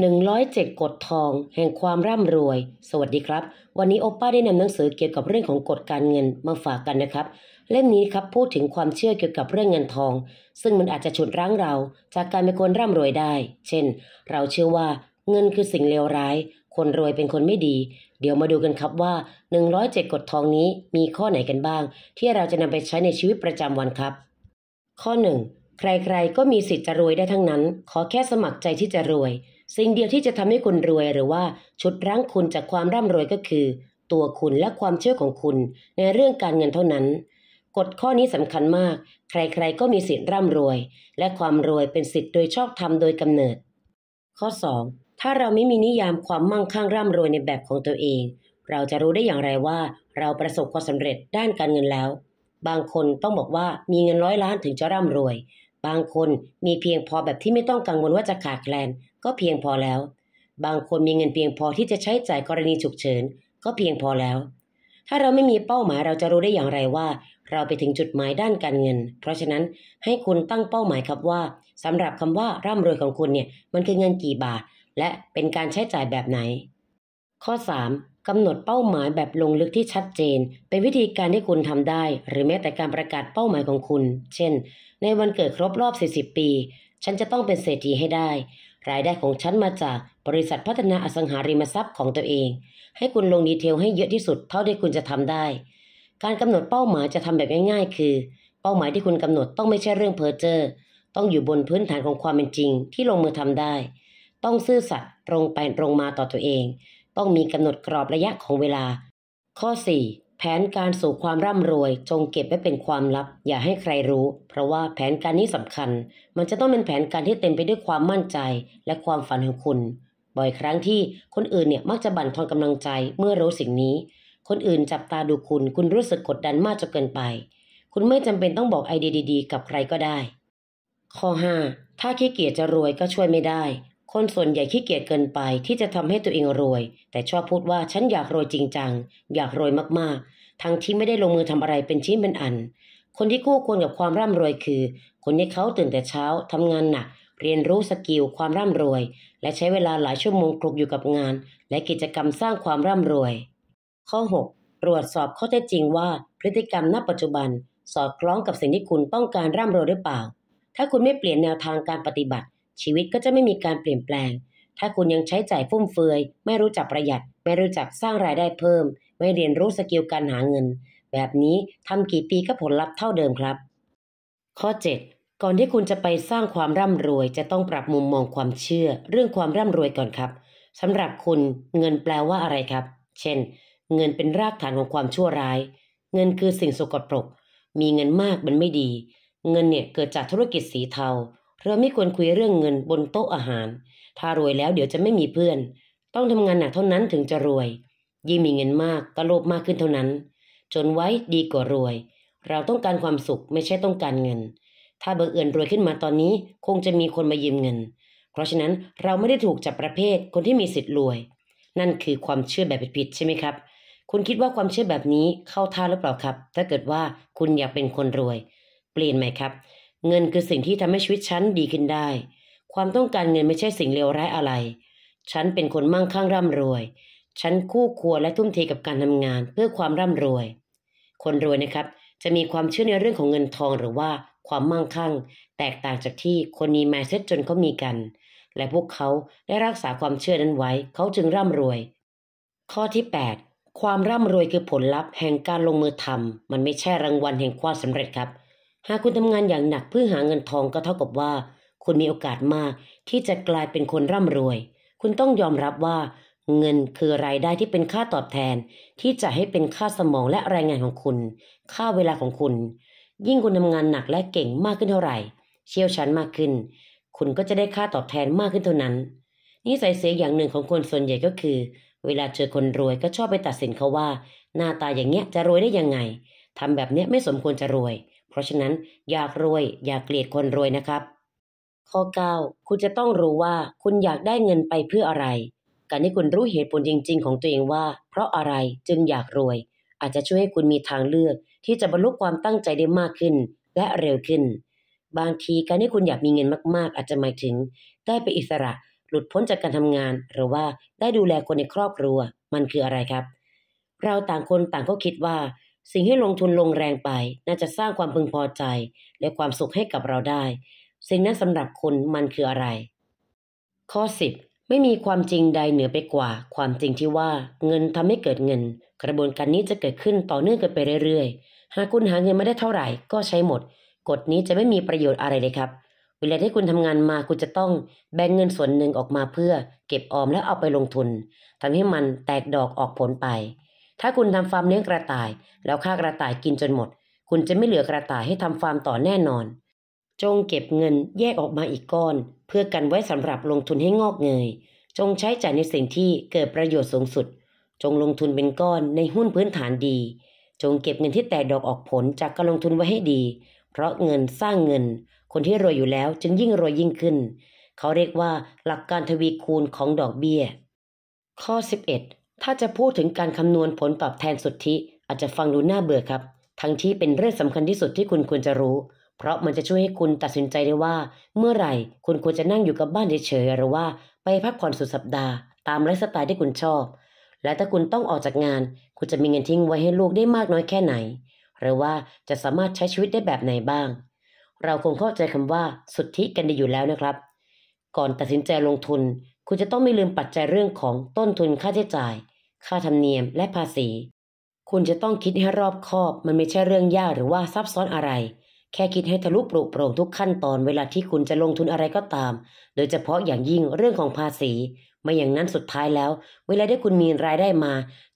107กฎทอง แห่งความร่ำรวย สวัสดีครับ วันนี้โอป้าได้นำหนังสือเกี่ยวกับเรื่องของกฎการเงินมาฝากกันนะครับ เล่มนี้ครับพูดถึงความเชื่อเกี่ยวกับเรื่องเงินทอง ซึ่งมันอาจจะฉุดรั้งเรา จากการเป็นคนร่ำรวยได้ เช่น เราเชื่อว่าเงินคือสิ่งเลวร้าย คนรวยเป็นคนไม่ดี เดี๋ยวมาดูกันครับว่า 107กฎทองนี้มีข้อไหนกันบ้าง ที่เราจะนำไปใช้ในชีวิตประจำวันครับ ข้อ1ใครๆก็มีสิทธิ์จะรวยได้ทั้งนั้น ขอแค่สมัครใจที่จะรวยสิ่งเดียวที่จะทำให้คุณรวย หรือว่าชุดรั้งคุณจากความร่ำรวยก็คือ ตัวคุณและความเชื่อของคุณ ในเรื่องการเงินเท่านั้นกฎข้อนี้สำคัญมาก ใครๆ ก็มีสิทธิ์ร่ำรวย และความรวยเป็นสิทธิ์โดยชอบธรรมโดยกำเนิด ข้อ2ถ้าเราไม่มีนิยามความมั่งคั่งร่ำรวยในแบบของตัวเอง เราจะรู้ได้อย่างไรว่าเราประสบความสำเร็จด้านการเงินแล้ว บางคนต้องบอกว่ามีเงินร้อยล้านถึงจะร่ำรวย บางคนมีเพียงพอแบบที่ไม่ต้องกังวลว่าจะขาดแคลนก็เพียงพอแล้ว บางคนมีเงินเพียงพอที่จะใช้จ่ายกรณีฉุกเฉินก็เพียงพอแล้ว ถ้าเราไม่มีเป้าหมายเราจะรู้ได้อย่างไรว่า เราไปถึงจุดหมายด้านการเงิน เพราะฉะนั้นให้คุณตั้งเป้าหมายครับว่า สำหรับคำว่าร่ำรวยของคุณเนี่ย มันคือเงินกี่บาท และเป็นการใช้จ่ายแบบไหน ข้อ 3. กำหนดเป้าหมายแบบลงลึกที่ชัดเจนเป็นวิธีการที่คุณทำได้ หรือแม้แต่การประกาศเป้าหมายของคุณ เช่น ในวันเกิดครบรอบ40ปี ฉันจะต้องเป็นเศรษฐีให้ได้รายได้ของฉันมาจากบริษัทพัฒนาอสังหาริมทรัพย์ของตัวเอง ให้คุณลงดีเทลให้เยอะที่สุดเท่าที่คุณจะทำได้ การกำหนดเป้าหมายจะทำแบบง่ายๆ คือ เป้าหมายที่คุณกำหนดต้องไม่ใช่เรื่องเพ้อเจ้อต้องอยู่บนพื้นฐานของความเป็นจริงที่ลงมือทำได้ ต้องซื่อสัตย์ตรงไปตรงมาต่อตัวเอง ต้องมีกำหนดกรอบระยะของเวลา ข้อ4แผนการสู่ความร่ำรวยจงเก็บไว้เป็นความลับ อย่าให้ใครรู้ เพราะว่าแผนการนี้สำคัญ มันจะต้องเป็นแผนการที่เต็มไปด้วยความมั่นใจและความฝันของคุณ บ่อยครั้งที่คนอื่นเนี่ยมักจะบั่นทอนกำลังใจเมื่อรู้สิ่งนี้ คนอื่นจับตาดูคุณคุณรู้สึกกดดันมากจนเกินไป คุณไม่จำเป็นต้องบอกไอเดียดีๆกับใครก็ได้ ข้อ5ถ้าขี้เกียจจะรวยก็ช่วยไม่ได้ คนส่วนใหญ่ขี้เกียจเกินไปที่จะทำให้ตัวเองรวย แต่ชอบพูดว่าฉันอยากรวยจริงจังอยากรวยมากๆทั้งที่ไม่ได้ลงมือทำอะไรเป็นชิ้นเป็นอัน คนที่คู่ควรกับความร่ำรวยคือ คนที่เขาตื่นแต่เช้าทำงานหนัก เรียนรู้สกิลความร่ำรวย และใช้เวลาหลายชั่วโมงคลุกอยู่กับงาน และกิจกรรมสร้างความร่ำรวย ข้อ6ตรวจสอบข้อเท็จจริงว่า พฤติกรรมณปัจจุบันสอดคล้องกับสิ่งที่คุณต้องการร่ำรวยหรือเปล่า ถ้าคุณไม่เปลี่ยนแนวทางการปฏิบัติ ชีวิตก็จะไม่มีการเปลี่ยนแปลง ถ้าคุณยังใช้จ่ายฟุ่มเฟือย ไม่รู้จักประหยัดไม่รู้จักสร้างรายได้เพิ่มไม่เรียนรู้สกิลการหาเงิน แบบนี้ทำกี่ปีก็ผลลัพธ์เท่าเดิมครับ ข้อ7ก่อนที่คุณจะไปสร้างความร่ำรวย จะต้องปรับมุมมองความเชื่อ เรื่องความร่ำรวยก่อนครับสำหรับคุณเงินแปลว่าอะไรครับ เช่น เงินเป็นรากฐานของความชั่วร้าย เงินคือสิ่งสกปรก มีเงินมากมันไม่ดี เงินเนี่ยเกิดจากธุรกิจสีเทาเราไม่ควรคุยเรื่องเงินบนโต๊ะอาหาร ถ้ารวยแล้วเดี๋ยวจะไม่มีเพื่อน ต้องทำงานหนักเท่านั้นถึงจะรวยยิ่งมีเงินมากก็โลภมากขึ้นเท่านั้น จนไว้ดีกว่ารวย เราต้องการความสุขไม่ใช่ต้องการเงิน ถ้าบังเอิญรวยขึ้นมาตอนนี้คงจะมีคนมายืมเงิน เพราะฉะนั้นเราไม่ได้ถูกจับประเภทคนที่มีสิทธิ์รวย นั่นคือความเชื่อแบบผิดใช่ไหมครับ คุณคิดว่าความเชื่อแบบนี้เข้าท่าหรือเปล่าครับ ถ้าเกิดว่าคุณอยากเป็นคนรวย เปลี่ยนไหมครับ เงินคือสิ่งที่ทำให้ชีวิตฉันดีขึ้นได้ ความต้องการเงินไม่ใช่สิ่งเลวร้ายอะไรฉันเป็นคนมั่งคั่งร่ำรวยฉันคู่ครัวและทุ่มเทกับการทำงาน เพื่อความร่ำรวย คนรวยนะครับ จะมีความเชื่อในเรื่องของเงินทองหรือว่า ความมั่งคั่ง แตกต่างจากที่คนมีมายเซ็ตจนเขามีกัน และพวกเขาได้รักษาความเชื่อนั้นไว้เขาจึงร่ำรวย ข้อที่8ความร่ำรวยคือผลลัพธ์แห่งการลงมือทำมันไม่ใช่รางวัลแห่งความสำเร็จครับ หากคุณทำงานอย่างหนักเพื่อหาเงินทองก็เท่ากับว่า คุณมีโอกาสมาก ที่จะกลายเป็นคนร่ำรวย คุณต้องยอมรับว่าเงินคือรายได้ที่เป็นค่าตอบแทนที่จะให้เป็นค่าสมองและแรงงานของคุณ ค่าเวลาของคุณ ยิ่งคุณทำงานหนักและเก่งมากขึ้นเท่าไหร่ เชี่ยวชาญมากขึ้น คุณก็จะได้ค่าตอบแทนมากขึ้นเท่านั้นนีใส่ยเสียอย่างหนึ่งของคนส่วนใหญ่ก็คือ เวลาเจอคนรวยก็ชอบไปตัดสินเขาว่า หน้าตาอย่างเงี้ย จะรวยได้ยังไงทำแบบเนี้ยไม่สมควรจะรวย เพราะฉะนั้นอยากรวยอยากเกลียดคนรวยนะครับ ข้อ9คุณจะต้องรู้ว่าคุณอยากได้เงินไปเพื่ออะไรการที่คุณรู้เหตุผลจริง ๆ ของตัวเองว่า เพราะอะไรจึงอยากรวย อาจจะช่วยให้คุณมีทางเลือก ที่จะบรรลุความตั้งใจได้มากขึ้นและเร็วขึ้น บางทีการที่คุณอยากมีเงินมากๆอาจจะหมายถึง ได้ไปอิสระ หลุดพ้นจากการทำงาน หรือว่าได้ดูแลคนในครอบครัว มันคืออะไรครับ เราต่างคนต่างก็คิดว่า สิ่งที่ลงทุนลงแรงไป น่าจะสร้างความพึงพอใจ และความสุขให้กับเราได้ สิ่งนั้นสำหรับคุณมันคืออะไร ข้อ10ไม่มีความจริงใดเหนือไปกว่า ความจริงที่ว่าเงินทำให้เกิดเงิน กระบวนการนี้จะเกิดขึ้นต่อเนื่องกันไปเรื่อยๆหากคุณหาเงินไม่ได้เท่าไหร่ ก็ใช้หมด กฎนี้จะไม่มีประโยชน์อะไรเลยครับ เวลาที่คุณทำงานมา คุณจะต้องแบ่งเงินส่วนหนึ่งออกมาเพื่อ เก็บออมและเอาไปลงทุน ทำให้มันแตกดอกออกผลไป ถ้าคุณทำฟาร์มเลี้ยงกระต่าย แล้วค่ากระต่ายกินจนหมด คุณจะไม่เหลือกระต่ายให้ทำฟาร์มต่อแน่นอนจงเก็บเงินแยกออกมาอีกก้อน เพื่อกันไว้สำหรับลงทุนให้งอกเงยจงใช้จ่ายในสิ่งที่เกิดประโยชน์สูงสุด จงลงทุนเป็นก้อนในหุ้นพื้นฐานดี จงเก็บเงินที่แตกดอกออกผลจากการลงทุนไว้ให้ดี เพราะเงินสร้างเงิน คนที่รวยอยู่แล้วจึงยิ่งรวยยิ่งขึ้น เขาเรียกว่าหลักการทวีคูณของดอกเบี้ย ข้อ 11 ถ้าจะพูดถึงการคำนวณผลปรับแทนสุทธิ อาจจะฟังดูน่าเบื่อครับ ทั้งที่เป็นเรื่องสำคัญที่สุดที่คุณควรจะรู้เพราะมันจะช่วยให้คุณตัดสินใจได้ว่า เมื่อไหร่ คุณควรจะนั่งอยู่กับบ้านเฉยๆหรือว่าไปพักผ่อนสุดสัปดาห์ตามไลฟ์สไตล์ที่คุณชอบ และถ้าคุณต้องออกจากงาน คุณจะมีเงินทิ้งไว้ให้ลูกได้มากน้อยแค่ไหน หรือว่าจะสามารถใช้ชีวิตได้แบบไหนบ้าง เราคงเข้าใจคำว่า สุทธิกันได้อยู่แล้วนะครับ ก่อนตัดสินใจลงทุน คุณจะต้องไม่ลืมปัจจัยเรื่องของต้นทุนค่าใช้จ่าย ค่าธรรมเนียมและภาษี คุณจะต้องคิดให้รอบคอบ มันไม่ใช่เรื่องยากหรือว่าซับซ้อนอะไรแค่คิดให้ทะลุปร่โปร่งทุกขั้นตอนเวลาที่คุณจะลงทุนอะไรก็ตาม โดยเฉพาะอย่างยิ่งเรื่องของภาษี ไม่อย่างนั้นสุดท้ายแล้ว เวลาได้คุณมีรายได้มา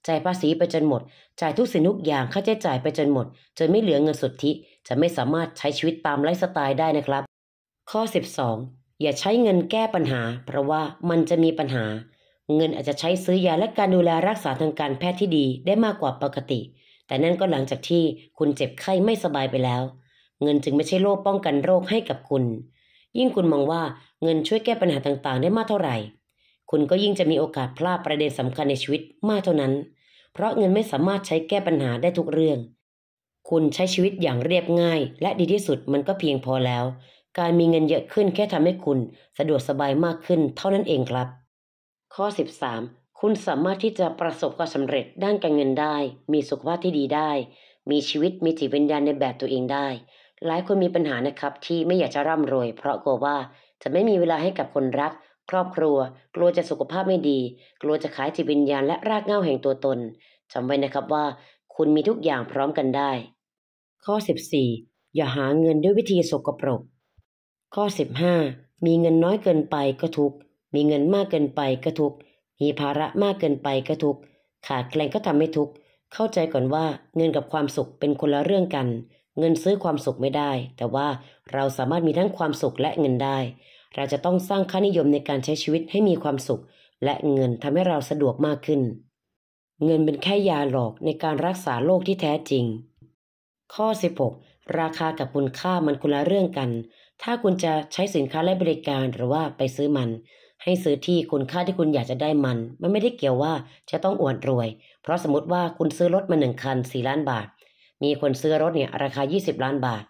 จ่ายภาษีไปจนหมด จ่ายทุกสินทุกอย่างค่าใช้จ่ายไปจนหมดจนไม่เหลือเงินสุทธิจะไม่สามารถใช้ชีวิตตามไลฟ์สไตล์ได้นะครับ ข้อ12อย่าใช้เงินแก้ปัญหา เพราะว่ามันจะมีปัญหา เงินอาจจะใช้ซื้อยาและการดูแลรักษาทางการแพทย์ที่ดีได้มากกว่าปกติ แต่นั่นก็หลังจากที่คุณเจ็บไข้ไม่สบายไปแล้วเงินจึงไม่ใช่โล่ป้องกันโรคให้กับคุณ ยิ่งคุณมองว่าเงินช่วยแก้ปัญหาต่างๆได้มากเท่าไหร่ คุณก็ยิ่งจะมีโอกาสพลาดประเด็นสำคัญในชีวิตมากเท่านั้น เพราะเงินไม่สามารถใช้แก้ปัญหาได้ทุกเรื่อง คุณใช้ชีวิตอย่างเรียบง่าย และดีที่สุดมันก็เพียงพอแล้ว การมีเงินเยอะขึ้นแค่ทำให้คุณ สะดวกสบายมากขึ้น เท่านั้นเองครับ ข้อ 13 คุณสามารถที่จะประสบความสำเร็จด้านการเงินได้ มีสุขภาพที่ดีได้ มีชีวิตมีจิตวิญญาณในแบบตัวเองได้หลายคนมีปัญหานะครับ ที่ไม่อยากจะร่ำรวย เพราะกลัวว่าจะไม่มีเวลาให้กับคนรัก ครอบครัว กลัวจะสุขภาพไม่ดี กลัวจะขายจิตวิญญาณและรากเหง้าแห่งตัวตนจำไว้นะครับว่าคุณมีทุกอย่างพร้อมกันได้ ข้อ14อย่าหาเงินด้วยวิธีสกปรก ข้อ15มีเงินน้อยเกินไปก็ทุกมีเงินมากเกินไปก็ทุกมีภาระมากเกินไปก็ทุกขาดแคลนก็ทำให้ทุกเข้าใจก่อนว่าเงินกับความสุขเป็นคนละเรื่องกันเงินซื้อความสุขไม่ได้ แต่ว่าเราสามารถมีทั้งความสุขและเงินได้ เราจะต้องสร้างค่านิยมในการใช้ชีวิตให้มีความสุข และเงินทำให้เราสะดวกมากขึ้น เงินเป็นแค่ยาหลอกในการรักษาโรคที่แท้จริง ข้อ 16 ราคากับคุณค่ามันคุณละเรื่องกัน ถ้าคุณจะใช้สินค้าและบริการ หรือว่าไปซื้อมัน ให้ซื้อที่คุณค่าที่คุณอยากจะได้มัน มันไม่ได้เกี่ยวว่าจะต้องอวดรวย เพราะสมมติว่าคุณซื้อรถมาหนึ่งคันสี่ล้านบาทมีคนซื้อรถเนี่ยราคา20ล้านบาท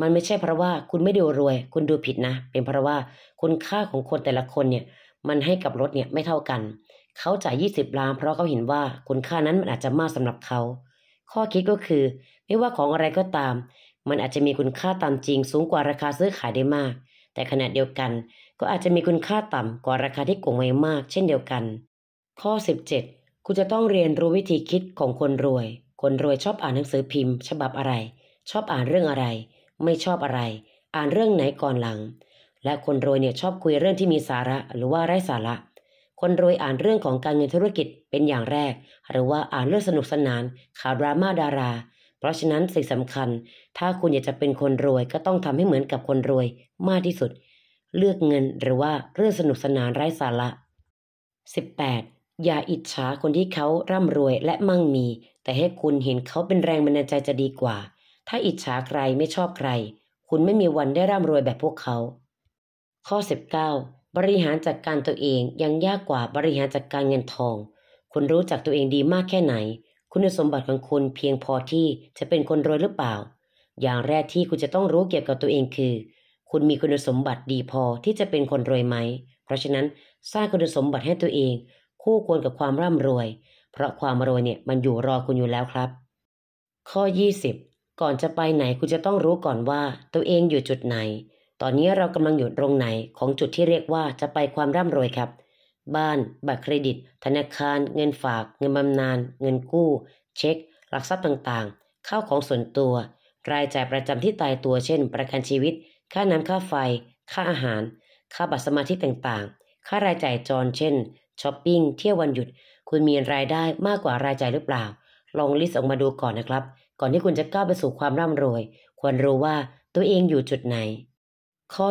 มันไม่ใช่เพราะว่า คุณไม่ดูรวย คุณดูผิดนะ เป็นเพราะว่าคุณค่าของคนแต่ละคนเนี่ย มันให้กับรถเนี่ยไม่เท่ากัน เขาจ่าย20ล้าน เพราะเขาเห็นว่าคุณค่านั้นมันอาจจะมากสำหรับเขา ข้อคิดก็คือ ไม่ว่าของอะไรก็ตาม มันอาจจะมีคุณค่าตามจริงสูงกว่าราคาซื้อขายได้มาก แต่ขณะเดียวกัน ก็อาจจะมีคุณค่าต่ำกว่าราคาที่โกงไว้มาก เช่นเดียวกัน ข้อ 17 คุณจะต้องเรียนรู้วิธีคิดของคนรวยคนรวยชอบอ่านหนังสือพิมพ์ ฉบับอะไร ชอบอ่านเรื่องอะไร ไม่ชอบอะไร อ่านเรื่องไหนก่อนหลัง และคนรวยเนี่ยชอบคุยเรื่องที่มีสาระหรือว่าไร้สาระ คนรวยอ่านเรื่องของการเงินธุรกิจเป็นอย่างแรก หรือว่าอ่านเรื่องสนุกสนานข่าวดราม่าดารา เพราะฉะนั้นสิ่งสำคัญ ถ้าคุณอยากจะเป็นคนรวยก็ต้องทำให้เหมือนกับคนรวยมากที่สุด เลือกเงินหรือว่าเรื่องสนุกสนานไร้สาระ 18. อย่าอิจฉาคนที่เขาร่ำรวย และมั่งมีแต่ให้คุณเห็นเขาเป็นแรงบันดาลใจจะดีกว่า ถ้าอิจฉาใครไม่ชอบใคร คุณไม่มีวันได้ร่ำรวยแบบพวกเขา ข้อ 19 บริหารจัดการตัวเองยังยากกว่าบริหารจัดการเงินทอง คุณรู้จักตัวเองดีมากแค่ไหน คุณสมบัติของคุณเพียงพอที่จะเป็นคนรวยหรือเปล่า อย่างแรกที่คุณจะต้องรู้เกี่ยวกับตัวเองคือ คุณมีคุณสมบัติดีพอที่จะเป็นคนรวยไหม เพราะฉะนั้นสร้างคุณสมบัติให้ตัวเอง คู่ควรกับความร่ำรวยเพราะความรวยเนี่ยมันอยู่รอคุณอยู่แล้วครับ ข้อ 20 ก่อนจะไปไหนคุณจะต้องรู้ก่อนว่าตัวเองอยู่จุดไหน ตอนนี้เรากำลังอยู่ตรงไหนของจุดที่เรียกว่าจะไปความร่ำรวยครับ บ้าน บัตรเครดิต ธนาคาร เงินฝาก เงินบำนาญ เงินกู้ เช็คหลักทรัพย์ต่างๆข้าวของส่วนตัว รายจ่ายประจำที่ตายตัว เช่น ประกันชีวิต ค่าน้ำค่าไฟ ค่าอาหาร ค่าบัตรสมาชิกต่างๆ ค่ารายจ่ายจรเช่น ช้อปปิ้ง เที่ยววันหยุดคุณมีรายได้มากกว่ารายจ่ายหรือเปล่า ลองลิสต์ออกมาดูก่อนนะครับ ก่อนที่คุณจะก้าวไปสู่ความร่ำรวย ควรรู้ว่าตัวเองอยู่จุดไหน ข้อ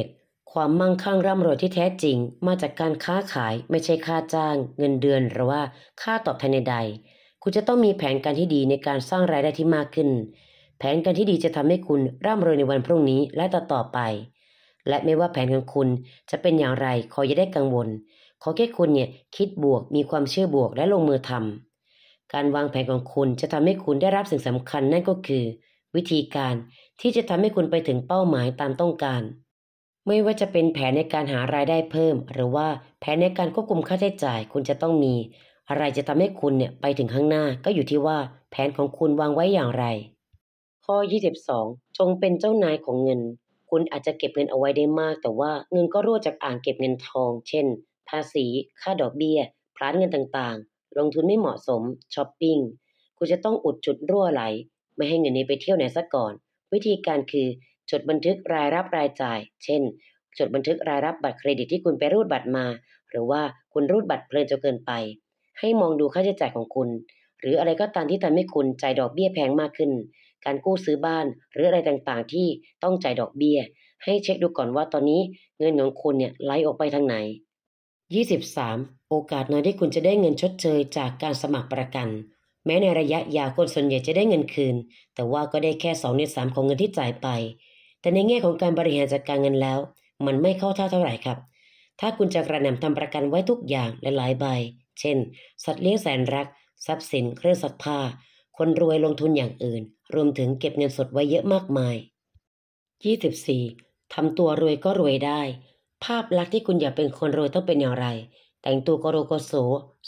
21 ความมั่งคั่งร่ำรวยที่แท้จริง มาจากการค้าขาย ไม่ใช่ค่าจ้าง เงินเดือน หรือว่าค่าตอบแทนใดๆ คุณจะต้องมีแผนการที่ดีในการสร้างรายได้ที่มากขึ้น แผนการที่ดีจะทำให้คุณร่ำรวยในวันพรุ่งนี้และต่ออไป และไม่ว่าแผนของคุณ จะเป็นอย่างไรขออย่าได้กังวลขอแค่คุณเนี่ยคิดบวกมีความเชื่อบวกและลงมือทำ การวางแผนของคุณจะทำให้คุณได้รับสิ่งสำคัญนั่นก็คือ วิธีการที่จะทำให้คุณไปถึงเป้าหมายตามต้องการ ไม่ว่าจะเป็นแผนในการหารายได้เพิ่ม หรือว่าแผนในการควบคุมค่าใช้จ่ายคุณจะต้องมี อะไรจะทำให้คุณเนี่ยไปถึงข้างหน้าก็อยู่ที่ว่าแผนของคุณวางไว้อย่างไร ข้อ22จงเป็นเจ้านายของเงิน คุณอาจจะเก็บเงินเอาไว้ได้มาก แต่ว่าเงินก็รั่วจากอ่างเก็บเงินทอง เช่นภาษี ค่าดอกเบีย้ย พลานเงินต่างๆ ลงทุนไม่เหมาะสมช้อปปิง้ง คุณจะต้องอุดจุดรั่วไหล ไม่ให้เงินนี้ไปเที่ยวไหนซะก่อน วิธีการคือ จดบันทึกรายรับรายจ่าย เช่น จดบันทึกรายรับบัตรเครดิตที่คุณไปรูดบัตรมา หรือว่าคุณรูดบัตรเพลินจนเกินไป ให้มองดูค่าใช้จ่ายของคุณ หรืออะไรก็ตามที่ทำให้คุณจ่ายดอกเบี้ยแพงมากขึ้น การกู้ซื้อบ้าน หรืออะไรต่าง ๆ ที่ต้องจ่ายดอกเบี้ย ให้เช็คดูก่อนว่าตอนนี้เงินของคุณเนี่ยไหลออกไปทางไหน 23. โอกาสน้อยที่คุณจะได้เงินชดเชยจากการสมัครประกัน แม้ในระยะยาวคนส่วนใหญ่จะได้เงินคืน แต่ว่าก็ได้แค่2ใน3ของเงินที่จ่ายไป แต่ในแง่ของการบริหารจัดการเงินแล้ว มันไม่เข้าท่าเท่าไหร่ครับ ถ้าคุณจะกระหน่ำทำประกันไว้ทุกอย่างและหลายใบ เช่น สัตว์เลี้ยงแสนรัก ทรัพย์สิน เครื่องสักผ้าคนรวยลงทุนอย่างอื่น รวมถึงเก็บเงินสดไว้เยอะมากมาย 24. ทำตัวรวยก็รวยได้ภาพลักษณ์ที่คุณอยากเป็นคนรวยต้องเป็นอย่างไร แต่งตัวกโรโกโส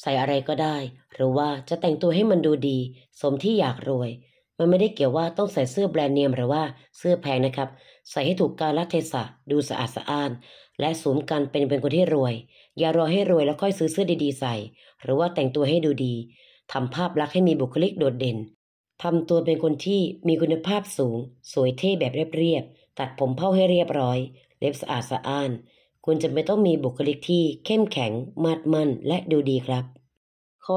ใส่อะไรก็ได้ หรือว่าจะแต่งตัวให้มันดูดี สมที่อยากรวย มันไม่ได้เกี่ยวว่าต้องใส่เสื้อแบรนด์เนมหรือว่าเสื้อแพงนะครับ ใส่ให้ถูกกาลเทศะ ดูสะอาดสะอ้าน และสวมกันเป็นเป็นคนที่รวย อย่ารอให้รวยแล้วค่อยซื้อเสื้อดีๆ ใส่ หรือว่าแต่งตัวให้ดูดีทำภาพลักษณ์ให้มีบุคลิกโดดเด่นทำตัวเป็นคนที่มีคุณภาพสูง สวยเท่แบบเรียบๆตัดผมเผ้าให้เรียบร้อย เล็บสะอาดสะอ้านคุณจะไม่ต้องมีบุคลิกที่เข้มแข็งมาดมั่น และดูดีครับ ข้อ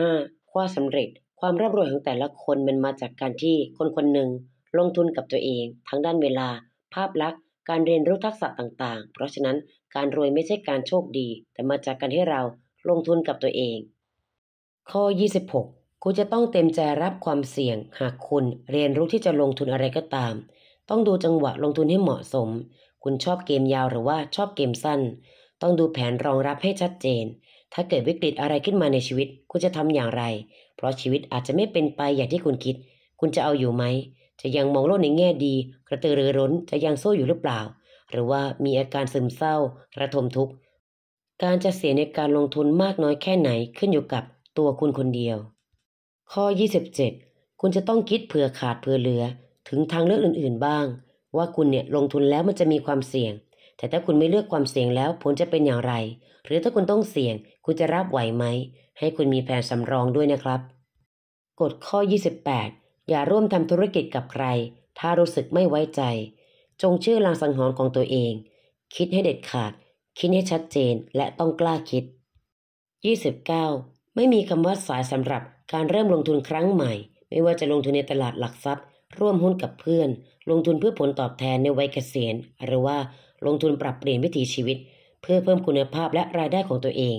25ความสำเร็จความร่ำรวยของแต่ละคนมันมาจากการที่คนคนหนึ่ง ลงทุนกับตัวเองทั้งด้านเวลา ภาพลักษณ์ การเรียนรู้ทักษะต่าง ๆ เพราะฉะนั้นการรวยไม่ใช่การโชคดี แต่มาจากการที่เราลงทุนกับตัวเอง ข้อ26คุณจะต้องเต็มใจรับความเสี่ยง หากคุณเรียนรู้ที่จะลงทุนอะไรก็ตาม ต้องดูจังหวะลงทุนให้เหมาะสมคุณชอบเกมยาวหรือว่าชอบเกมสั้น ต้องดูแผนรองรับให้ชัดเจน ถ้าเกิดวิกฤตอะไรขึ้นมาในชีวิต คุณจะทำอย่างไร เพราะชีวิตอาจจะไม่เป็นไปอย่างที่คุณคิด คุณจะเอาอยู่ไหม จะยังมองโลกในแง่ดี กระตือรือร้นจะยังสู้อยู่หรือเปล่า หรือว่ามีอาการซึมเศร้าระทมทุกข์ การจะเสียในการลงทุนมากน้อยแค่ไหนขึ้นอยู่กับตัวคุณคนเดียว ข้อ 27 คุณจะต้องคิดเผื่อขาดเผื่อเหลือ ถึงทางเลือกอื่นๆ บ้างว่าคุณเนี่ยลงทุนแล้วมันจะมีความเสี่ยง แต่ถ้าคุณไม่เลือกความเสี่ยงแล้วผลจะเป็นอย่างไร หรือถ้าคุณต้องเสี่ยง คุณจะรับไหวไหม ให้คุณมีแผนสำรองด้วยนะครับ กฎข้อ 28 อย่าร่วมทำธุรกิจกับใคร ถ้ารู้สึกไม่ไว้ใจ จงเชื่อลางสังหรณ์ของตัวเอง คิดให้เด็ดขาด คิดให้ชัดเจนและต้องกล้าคิด 29 ไม่มีคำว่าสายสำหรับการเริ่มลงทุนครั้งใหม่ ไม่ว่าจะลงทุนในตลาดหลักทรัพย์ร่วมหุ้นกับเพื่อน ลงทุนเพื่อผลตอบแทนในวัยเกษียณหรือว่าลงทุนปรับเปลี่ยนวิถีชีวิต เพื่อเพิ่มคุณภาพและรายได้ของตัวเอง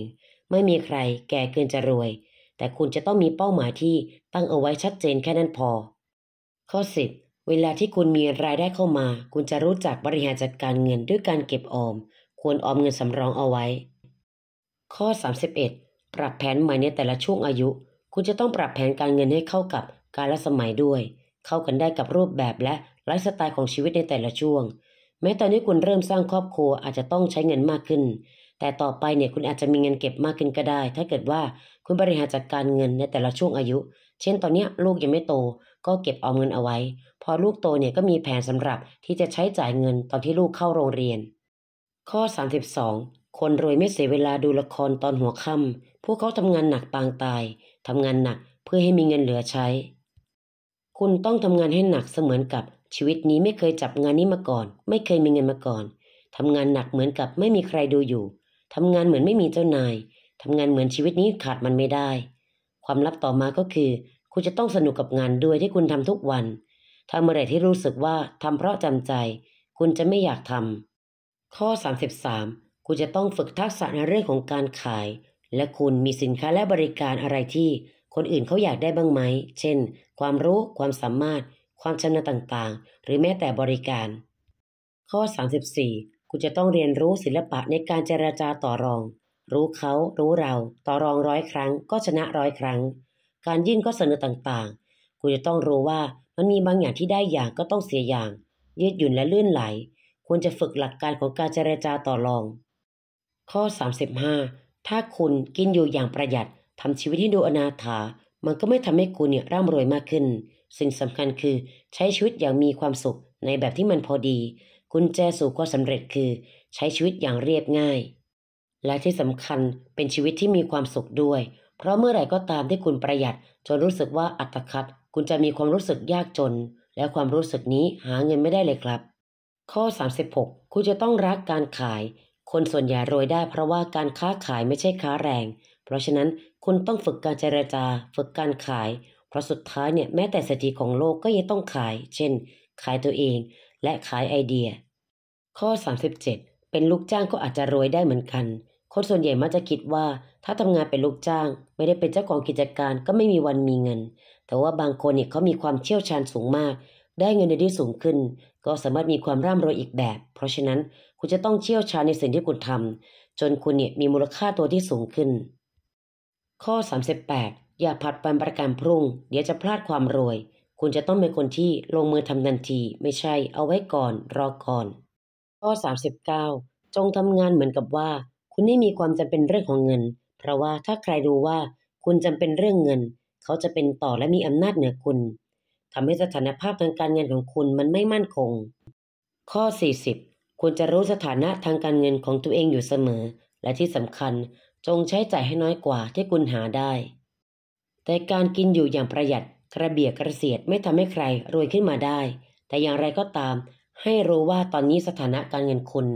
ไม่มีใครแก่เกินจะรวย แต่คุณจะต้องมีเป้าหมายที่ ตั้งเอาไว้ชัดเจนแค่นั้นพอ ข้อ 10 เวลาที่คุณมีรายได้เข้ามา คุณจะรู้จักบริหารจัดการเงินด้วยการเก็บออมควรออมเงินสำรองเอาไว้ ข้อ31ปรับแผนใหม่ในแต่ละช่วงอายุ คุณจะต้องปรับแผนการเงินให้เข้ากับกาลสมัยด้วยเข้ากันได้กับรูปแบบและไลฟ์สไตล์ของชีวิตในแต่ละช่วง แม้ตอนนี้คุณเริ่มสร้างครอบครัวอาจจะต้องใช้เงินมากขึ้น แต่ต่อไปเนี่ยคุณอาจจะมีเงินเก็บมากขึ้นก็ได้ ถ้าเกิดว่าคุณบริหารจัดการเงินในแต่ละช่วงอายุ เช่น ตอนนี้ลูกยังไม่โต ก็เก็บออมเงินเอาไว้ พอลูกโตเนี่ยก็มีแผนสำหรับที่จะใช้จ่ายเงินตอนที่ลูกเข้าโรงเรียน ข้อ32คนรวยไม่เสียเวลาดูละครตอนหัวค่ำ พวกเขาทำงานหนักปางตาย ทำงานหนักเพื่อให้มีเงินเหลือใช้คุณต้องทำงานให้หนักเสมือนกับชีวิตนี้ไม่เคยจับงานนี้มาก่อน ไม่เคยมีเงินมาก่อน ทำงานหนักเหมือนกับไม่มีใครดูอยู่ ทำงานเหมือนไม่มีเจ้านายทำงานเหมือนชีวิตนี้ขาดมันไม่ได้ ความลับต่อมาก็คือ คุณจะต้องสนุกกับงานด้วยที่คุณทำทุกวันถ้าเมื่อไรที่รู้สึกว่าทำเพราะจำใจ คุณจะไม่อยากทำข้อ33 คุณจะต้องฝึกทักษะในเรื่องของการขาย และคุณมีสินค้าและบริการอะไรที่คนอื่นเขาอยากได้บ้างไหม เช่น ความรู้ ความสามารถ ความชำนาญต่างๆ หรือแม้แต่บริการ ข้อ 34 คุณจะต้องเรียนรู้ศิลปะในการเจราจาต่อรอง รู้เขา รู้เรา ต่อรองร้อยครั้ง ก็ชนะร้อยครั้ง การยื่นข้อเสนอต่าง ๆ คุณจะต้องรู้ว่ามันมีบางอย่างที่ได้อย่างก็ต้องเสียอย่างยืดหยุ่นและลื่นไหล ควรจะฝึกหลักการของการเจราจาต่อรอง ข้อ 35 ถ้าคุณกินอยู่อย่างประหยัดทำชีวิตที่ดูอนาถา มันก็ไม่ทำให้คุณเนี่ยร่ำรวยมากขึ้นสิ่งสำคัญคือใช้ชีวิตอย่างมีความสุขในแบบที่มันพอดี กุญแจสู่ความสำเร็จคือ ใช้ชีวิตอย่างเรียบง่าย และที่สำคัญเป็นชีวิตที่มีความสุขด้วย เพราะเมื่อไหร่ก็ตามที่คุณประหยัด จนรู้สึกว่าอัตคัดคุณจะมีความรู้สึกยากจน และความรู้สึกนี้หาเงินไม่ได้เลยครับ ข้อ36คุณจะต้องรักการขาย คนส่วนใหญ่รวยได้ เพราะว่าการค้าขายไม่ใช่ค้าแรง เพราะฉะนั้นคุณต้องฝึกการเจรจา ฝึกการขาย เพราะสุดท้ายเนี่ยแม้แต่เศรษฐีของโลกก็ยังต้องขาย เช่น ขายตัวเอง และขายไอเดีย ข้อ 37 เป็นลูกจ้างก็อาจจะรวยได้เหมือนกัน คนส่วนใหญ่มักจะคิดว่าถ้าทำงานเป็นลูกจ้าง ไม่ได้เป็นเจ้าของกิจการก็ไม่มีวันมีเงิน แต่ว่าบางคนเนี่ยเขามีความเชี่ยวชาญสูงมาก ได้เงินในที่สูงขึ้น ก็สามารถมีความร่ำรวยอีกแบบ เพราะฉะนั้นคุณจะต้องเชี่ยวชาญในสิ่งที่คุณทำจนคุณเนี่ยมีมูลค่าตัวที่สูงขึ้นข้อ 38อย่าผัดปันประกันพรุ่ง เดี๋ยวจะพลาดความรวย คุณจะต้องเป็นคนที่ลงมือทำทันทีไม่ใช่เอาไว้ก่อนรอก่อน ข้อ 39 จงทำงานเหมือนกับว่า คุณไม่มีความจำเป็นเรื่องของเงิน เพราะว่าถ้าใครดูว่าคุณจำเป็นเรื่องเงิน เขาจะเป็นต่อและมีอำนาจเหนือคุณทำให้สถานภาพทางการเงินของคุณมันไม่มั่นคง ข้อ40ควรจะรู้สถานะทางการเงินของตัวเองอยู่เสมอ และที่สำคัญจงใช้ใจ่ายให้น้อยกว่าที่คุณหาได้ แต่การกินอยู่อย่างประหยัดกระเบียดกระเสียดไม่ทำให้ใครรวยขึ้นมาได้ แต่อย่างไรก็ตาม ให้รู้ว่าตอนนี้สถานะการเงินคุณ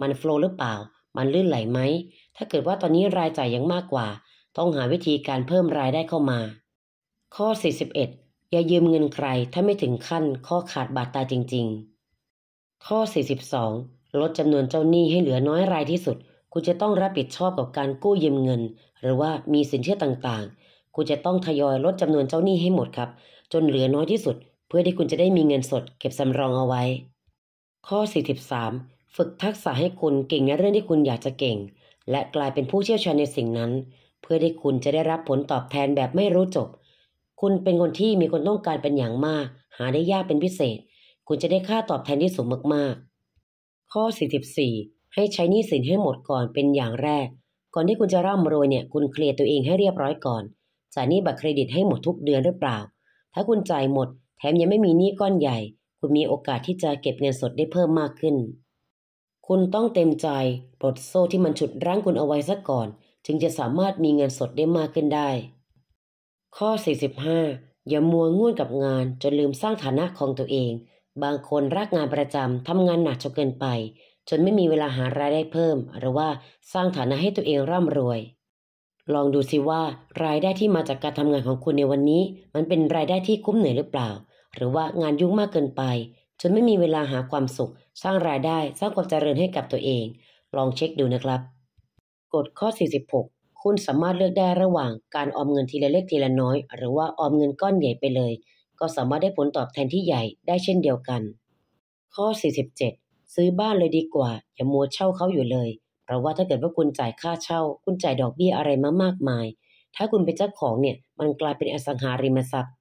มันฟล์หรือเปล่า มันลื่นไหลไหม ถ้าเกิดว่าตอนนี้รายจ่ายยังมากกว่า ต้องหาวิธีการเพิ่มรายได้เข้ามา ข้อ 41 อย่ายืมเงินใคร ถ้าไม่ถึงขั้นข้อขาดบาดตายจริง ๆ ข้อ42ลดจำนวนเจ้าหนี้ให้เหลือน้อยรายที่สุดคุณจะต้องรับผิดชอบกับการกู้ยืมเงิน หรือว่ามีสินเชื่อต่างๆ คุณจะต้องทยอยลดจำนวนเจ้าหนี้ให้หมดครับ จนเหลือน้อยที่สุด เพื่อที่คุณจะได้มีเงินสดเก็บสำรองเอาไว้ ข้อ43ฝึกทักษะให้คุณเก่งในเรื่องที่คุณอยากจะเก่ง และกลายเป็นผู้เชี่ยวชาญในสิ่งนั้น เพื่อที่คุณจะได้รับผลตอบแทนแบบไม่รู้จบ คุณเป็นคนที่มีคนต้องการเป็นอย่างมาก หาได้ยากเป็นพิเศษ คุณจะได้ค่าตอบแทนที่สูงมากๆ ข้อ44ให้ใช้หนี้สินให้หมดก่อนเป็นอย่างแรก ก่อนที่คุณจะร่ำรวยเนี่ย คุณเคลียร์ตัวเองให้เรียบร้อยก่อนจ่ายหนี้บัตรเครดิตให้หมดทุกเดือนหรือเปล่า ถ้าคุณจ่ายหมด แถมยังไม่มีหนี้ก้อนใหญ่ คุณมีโอกาสที่จะเก็บเงินสดได้เพิ่มมากขึ้น คุณต้องเต็มใจปลดโซ่ที่มันฉุดรั้งคุณเอาไว้ซะก่อน จึงจะสามารถมีเงินสดได้มากขึ้นได้ ข้อ45อย่ามัวง่วนกับงานจนลืมสร้างฐานะของตัวเอง บางคนรักงานประจำทำงานหนักจนเกินไปจนไม่มีเวลาหารายได้เพิ่ม หรือว่าสร้างฐานะให้ตัวเองร่ำรวย ลองดูสิว่า รายได้ที่มาจากการทำงานของคุณในวันนี้ มันเป็นรายได้ที่คุ้มเหนื่อยหรือเปล่า หรือว่างานยุ่งมากเกินไปจนไม่มีเวลาหาความสุข สร้างรายได้ สร้างความเจริญให้กับตัวเอง ลองเช็คดูนะครับ กฎข้อ 46 คุณสามารถเลือกได้ระหว่างการออมเงินทีละเล็กทีละน้อย หรือว่าออมเงินก้อนใหญ่ไปเลย ก็สามารถได้ผลตอบแทนที่ใหญ่ได้เช่นเดียวกัน ข้อ 47ซื้อบ้านเลยดีกว่า อย่ามัวเช่าเขาอยู่เลยเพราะว่าถ้าเกิดว่าคุณจ่ายค่าเช่าคุณจ่ายดอกเบี้ยอะไรมามากมาย ถ้าคุณเป็นเจ้าของเนี่ย มันกลายเป็นอสังหาริมทรัพย์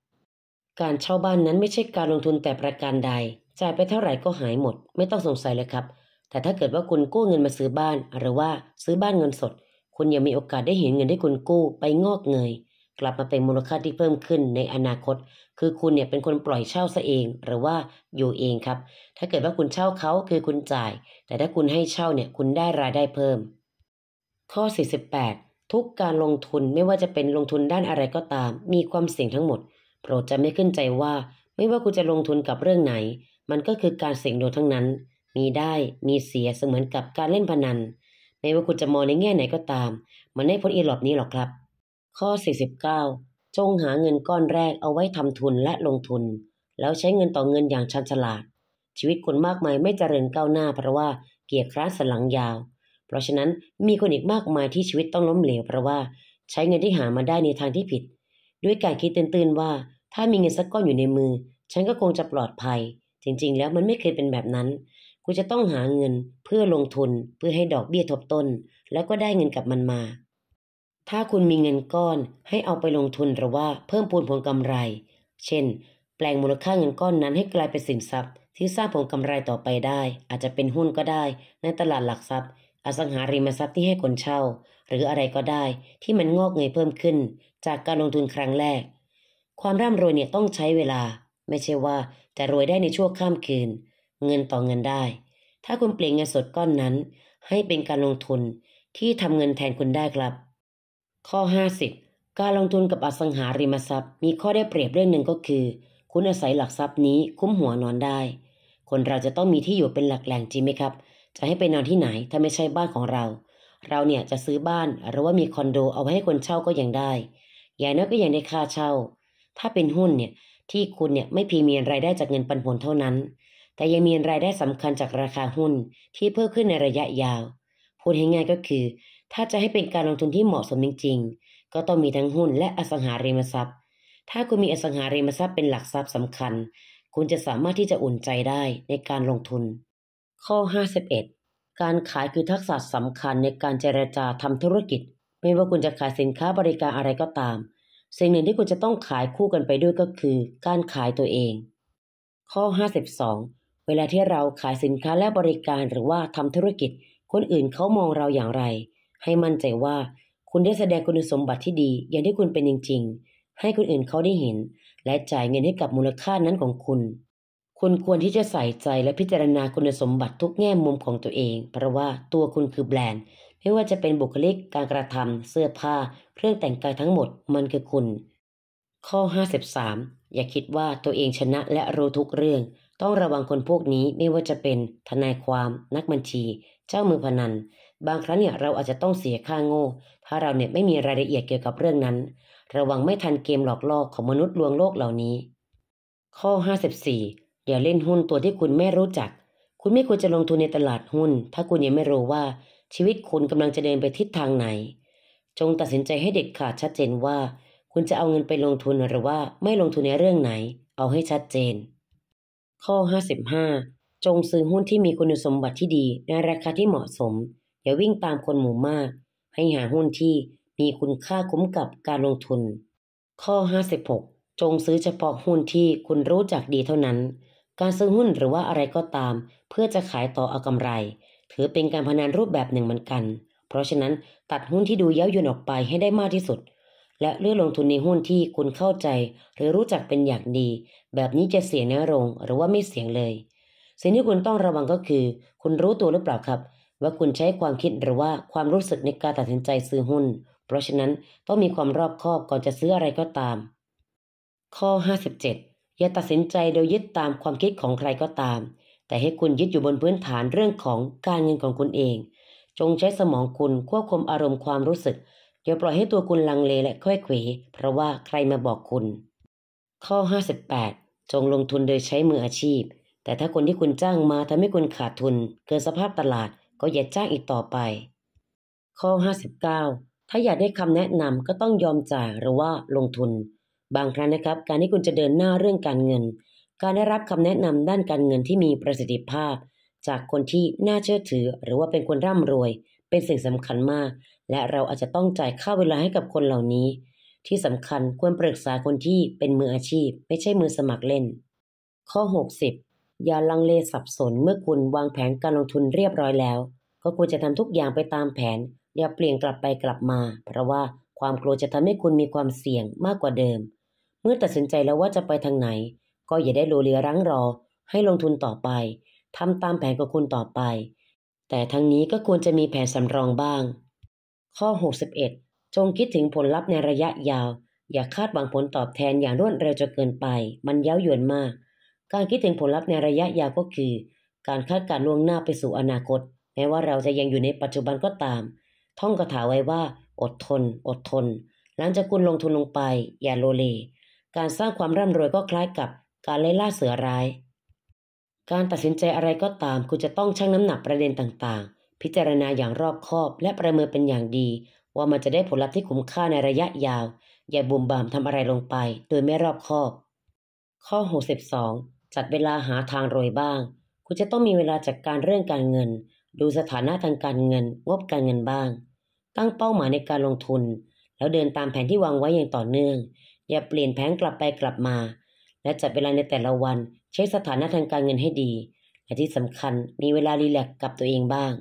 การเช่าบ้านนั้นไม่ใช่การลงทุนแต่ประการใดจ่ายไปเท่าไหร่ก็หายหมด ไม่ต้องสงสัยเลยครับ แต่ถ้าเกิดว่าคุณกู้เงินมาซื้อบ้าน หรือว่าซื้อบ้านเงินสด คุณยังมีโอกาสได้เห็นเงินที่คุณกู้ไปงอกเงยกลับมาเป็นมูลค่าที่เพิ่มขึ้นในอนาคต คือคุณเนี่ยเป็นคนปล่อยเช่าซะเอง หรือว่าอยู่เองครับ ถ้าเกิดว่าคุณเช่าเขาคือคุณจ่าย แต่ถ้าคุณให้เช่าเนี่ยคุณได้รายได้เพิ่ม ข้อ 48 ทุกการลงทุนไม่ว่าจะเป็นลงทุนด้านอะไรก็ตาม มีความเสี่ยงทั้งหมด โปรดจะไม่ขึ้นใจว่าไม่ว่าคุณจะลงทุนกับเรื่องไหน มันก็คือการเสี่ยงโดนทั้งนั้น มีได้มีเสียเสมือนกับการเล่นพนันไม่ว่าคุณจะมองในแง่ไหนก็ตาม มันไม่พ้นอีหลอบนี้หรอกครับข้อ 49จงหาเงินก้อนแรกเอาไว้ทำทุนและลงทุน แล้วใช้เงินต่อเงินอย่างชันฉลาด ชีวิตคนมากมายไม่เจริญก้าวหน้า เพราะว่าเกียร์คร้านสลังยาว เพราะฉะนั้นมีคนอีกมากมายที่ชีวิตต้องล้มเหลวเพราะว่าใช้เงินที่หามาได้ในทางที่ผิด ด้วยการคิดตื่นๆ ว่า ถ้ามีเงินสักก้อนอยู่ในมือฉันก็คงจะปลอดภัย จริงๆ แล้วมันไม่เคยเป็นแบบนั้น คุณจะต้องหาเงินเพื่อลงทุนเพื่อให้ดอกเบี้ยทบต้น แล้วก็ได้เงินกลับมันมาถ้าคุณมีเงินก้อน ให้เอาไปลงทุนหรือว่าเพิ่มพูนผลกำไร เช่น แปลงมูลค่าเงินก้อนนั้นให้กลายเป็นสินทรัพย์ ที่สร้างผลกำไรต่อไปได้ อาจจะเป็นหุ้นก็ได้ในตลาดหลักทรัพย์ อสังหาริมทรัพย์ที่ให้คนเช่า หรืออะไรก็ได้ที่มันงอกเงยเพิ่มขึ้น จากการลงทุนครั้งแรก ความร่ำรวยเนี่ยต้องใช้เวลา ไม่ใช่ว่าจะรวยได้ในชั่วข้ามคืนเงินต่อเงินได้ ถ้าคุณเปลี่ยนเงินสดก้อนนั้น ให้เป็นการลงทุนที่ทำเงินแทนคุณได้ครับข้อ 50การลงทุนกับอสังหาริมทรัพย์ มีข้อได้เปรียบเรื่องหนึ่งก็คือ คุณอาศัยหลักทรัพย์นี้คุ้มหัวนอนได้ คนเราจะต้องมีที่อยู่เป็นหลักแหล่งจริงไหมครับ จะให้ไปนอนที่ไหนถ้าไม่ใช่บ้านของเรา เราเนี่ยจะซื้อบ้าน หรือว่ามีคอนโดเอาไว้ให้คนเช่าก็ยังได้อย่างน้อยก็ยังได้ค่าเช่า ถ้าเป็นหุ้นเนี่ย ที่คุณเนี่ยไม่เพียงมีรายได้จากเงินปันผลเท่านั้น แต่ยังมีรายได้สำคัญจากราคาหุ้นที่เพิ่มขึ้นในระยะยาวพูดง่ายๆก็คือถ้าจะให้เป็นการลงทุนที่เหมาะสมจริงๆก็ต้องมีทั้งหุ้นและอสังหาริมทรัพย์ ถ้าคุณมีอสังหาริมทรัพย์เป็นหลักทรัพย์สำคัญ คุณจะสามารถที่จะอุ่นใจได้ในการลงทุน ข้อ 51 การขายคือทักษะสำคัญในการเจรจาทำธุรกิจ ไม่ว่าคุณจะขายสินค้าบริการอะไรก็ตาม สิ่งหนึ่งที่คุณจะต้องขายคู่กันไปด้วยก็คือ การขายตัวเอง ข้อ 52 เวลาที่เราขายสินค้าและบริการ หรือว่าทำธุรกิจ คนอื่นเขามองเราอย่างไรให้มั่นใจว่าคุณได้แสดงคุณสมบัติที่ดีอย่างที่คุณเป็นจริงๆ ให้คนอื่นเขาได้เห็น และจ่ายเงินให้กับมูลค่านั้นของคุณ คุณควรที่จะใส่ใจและพิจารณาคุณสมบัติทุกแง่มุมของตัวเองเพราะว่าตัวคุณคือแบรนด์ ไม่ว่าจะเป็นบุคลิก การกระทำ เสื้อผ้าเครื่องแต่งกายทั้งหมดมันคือคุณ ข้อ53อย่าคิดว่าตัวเองชนะและรู้ทุกเรื่อง ต้องระวังคนพวกนี้ไม่ว่าจะเป็น ทนายความ นักบัญชี เจ้ามือพนันบางครั้งเนี่ยเราอาจจะต้องเสียค่าโง่ ถ้าเราเนี่ยไม่มีรายละเอียดเกี่ยวกับเรื่องนั้น ระวังไม่ทันเกมหลอกล่อของมนุษย์ลวงโลกเหล่านี้ ข้อ 54อย่าเล่นหุ้นตัวที่คุณไม่รู้จัก คุณไม่ควรจะลงทุนในตลาดหุ้น ถ้าคุณยังไม่รู้ว่า ชีวิตคุณกำลังจะเดินไปทิศทางไหน จงตัดสินใจให้เด็ดขาดชัดเจนว่า คุณจะเอาเงินไปลงทุนหรือว่า ไม่ลงทุนในเรื่องไหน เอาให้ชัดเจน ข้อ55จงซื้อหุ้นที่มีคุณสมบัติที่ดีในราคาที่เหมาะสมอย่าวิ่งตามคนหมู่มาก ให้หาหุ้นที่มีคุณค่าคุ้มกับการลงทุน ข้อ56จงซื้อเฉพาะหุ้นที่คุณรู้จักดีเท่านั้น การซื้อหุ้นหรือว่าอะไรก็ตาม เพื่อจะขายต่อเอากำไร ถือเป็นการพนันรูปแบบหนึ่งเหมือนกัน เพราะฉะนั้นตัดหุ้นที่ดูเย้ายวนออกไปให้ได้มากที่สุด และเลือกลงทุนในหุ้นที่คุณเข้าใจหรือรู้จักเป็นอย่างดี แบบนี้จะเสี่ยงน้อยลงหรือว่าไม่เสี่ยงเลยสิ่งที่คุณต้องระวังก็คือ คุณรู้ตัวหรือเปล่าครับว่าคุณใช้ความคิดหรือว่าความรู้สึกในการตัดสินใจซื้อหุ้น เพราะฉะนั้นต้องมีความรอบคอบก่อนจะซื้ออะไรก็ตาม ข้อ 57 อย่าตัดสินใจโดยยึดตามความคิดของใครก็ตาม แต่ให้คุณยึดอยู่บนพื้นฐานเรื่องของการเงินของคุณเอง จงใช้สมองคุณควบคุมอารมณ์ความรู้สึก อย่าปล่อยให้ตัวคุณลังเลและค่อยเขวเพราะว่าใครมาบอกคุณ ข้อ 58 จงลงทุนโดยใช้มืออาชีพ แต่ถ้าคนที่คุณจ้างมาทำให้คุณขาดทุน เกินสภาพตลาดก็อย่าจ้างอีกต่อไป ข้อ 59 ถ้าอยากได้คำแนะนำก็ต้องยอมจ่ายหรือว่าลงทุน บางครั้งนะครับ การที่คุณจะเดินหน้าเรื่องการเงิน การได้รับคำแนะนำด้านการเงินที่มีประสิทธิภาพ จากคนที่น่าเชื่อถือหรือว่าเป็นคนร่ำรวย เป็นสิ่งสำคัญมาก และเราอาจจะต้องจ่ายค่าเวลาให้กับคนเหล่านี้ ที่สำคัญควรปรึกษาคนที่เป็นมืออาชีพไม่ใช่มือสมัครเล่น ข้อ 60อย่าลังเลสับสนเมื่อคุณวางแผนการลงทุนเรียบร้อยแล้ว ก็ควรจะทำทุกอย่างไปตามแผน อย่าเปลี่ยนกลับไปกลับมา เพราะว่าความกลัวจะทำให้คุณมีความเสี่ยงมากกว่าเดิม เมื่อตัดสินใจแล้วว่าจะไปทางไหน ก็อย่าได้โลเลรั้งรอ ให้ลงทุนต่อไป ทำตามแผนของคุณต่อไป แต่ทั้งนี้ก็ควรจะมีแผนสำรองบ้าง ข้อ61จงคิดถึงผลลัพธ์ในระยะยาว อย่าคาดหวังผลตอบแทนอย่างรวดเร็วจนเกินไป มันเย้ายวนมากการคิดถึงผลลัพธ์ในระยะยาวก็คือ การคาดการล่วงหน้าไปสู่อนาคต แม้ว่าเราจะยังอยู่ในปัจจุบันก็ตาม ท่องคาถาไว้ว่า อดทน อดทน หลังจากคุณลงทุนลงไป อย่าโลเล การสร้างความร่ำรวยก็คล้ายกับ การไล่ล่าเสือร้าย การตัดสินใจอะไรก็ตามคุณจะต้องชั่งน้ำหนักประเด็นต่าง ๆ พิจารณาอย่างรอบคอบและประเมินเป็นอย่างดี ว่ามันจะได้ผลลัพธ์ที่คุ้มค่าในระยะยาว อย่าบุ่มบ่ามทำอะไรลงไป โดยไม่รอบคอบ ข้อ62จัดเวลาหาทางรวยบ้าง คุณจะต้องมีเวลาจัดการเรื่องการเงิน ดูสถานะทางการเงิน งบการเงินบ้าง ตั้งเป้าหมายในการลงทุน แล้วเดินตามแผนที่วางไว้อย่างต่อเนื่อง อย่าเปลี่ยนแผนกลับไปกลับมา และจัดเวลาในแต่ละวันเช็คสถานะทางการเงินให้ดี และที่สำคัญมีเวลารีแลกกับตัวเองบ้าง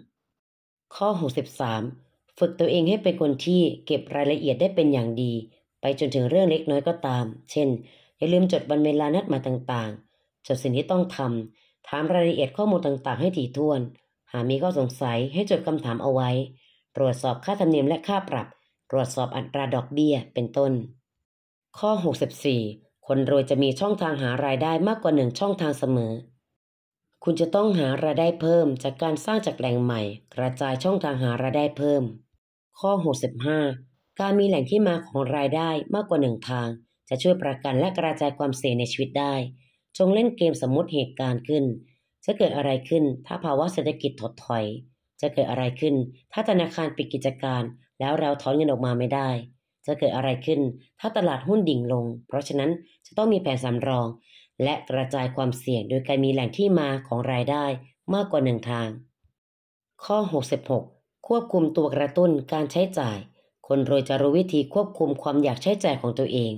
ข้อ63ฝึกตัวเองให้เป็นคนที่เก็บรายละเอียดได้เป็นอย่างดี ไปจนถึงเรื่องเล็กน้อยก็ตาม เช่น อย่าลืมจดวันเวลานัดมาต่างจดสิ่งที่ต้องทำถามรายละเอียดข้อมูลต่างๆ ให้ถี่ถ้วน หากมีข้อสงสัยให้จดคำถามเอาไว้ ตรวจสอบค่าธรรมเนียมและค่าปรับ ตรวจสอบอัตราดอกเบี้ย เป็นต้น ข้อ 64 คนรวยจะมีช่องทางหารายได้มากกว่าหนึ่งช่องทางเสมอ คุณจะต้องหารายได้เพิ่มจากการสร้างจากแหล่งใหม่ กระจายช่องทางหารายได้เพิ่ม ข้อ 65 การมีแหล่งที่มาของรายได้มากกว่าหนึ่งทาง จะช่วยประกันและกระจายความเสี่ยงในชีวิตได้จงเล่นเกมสมมุติเหตุการณ์ขึ้น จะเกิดอะไรขึ้นถ้าภาวะเศรษฐกิจถดถอย จะเกิดอะไรขึ้นถ้าธนาคารปิดกิจการ แล้วเราถอนเงินออกมาไม่ได้ จะเกิดอะไรขึ้นถ้าตลาดหุ้นดิ่งลง เพราะฉะนั้นจะต้องมีแผนสำรอง และกระจายความเสี่ยงโดยการมีแหล่งที่มาของรายได้มากกว่าหนึ่งทาง ข้อ 66 ควบคุมตัวกระตุ้นการใช้จ่าย คนรวยจะรู้วิธีควบคุมความอยากใช้จ่ายของตัวเอง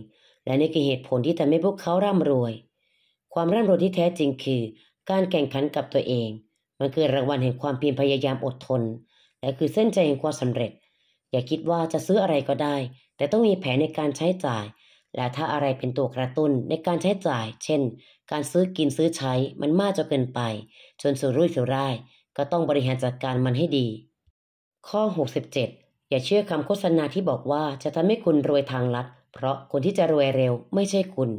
และนี่คือเหตุผลที่ทำให้พวกเขาร่ำรวยความร่ำรวยที่แท้จริงคือการแข่งขันกับตัวเอง มันคือรางวัลแห่งความเพียรพยายามอดทน และคือเส้นใจแห่งความสำเร็จ อย่าคิดว่าจะซื้ออะไรก็ได้ แต่ต้องมีแผนในการใช้จ่าย และถ้าอะไรเป็นตัวกระตุ้นในการใช้จ่าย เช่น การซื้อกินซื้อใช้มันมากจนเกินไป จนสุรุ่ยสุร่าย ก็ต้องบริหารจัดการมันให้ดี ข้อ 67 อย่าเชื่อคำโฆษณาที่บอกว่าจะทำให้คุณรวยทางลัด เพราะคนที่จะรวยเร็วไม่ใช่คุณ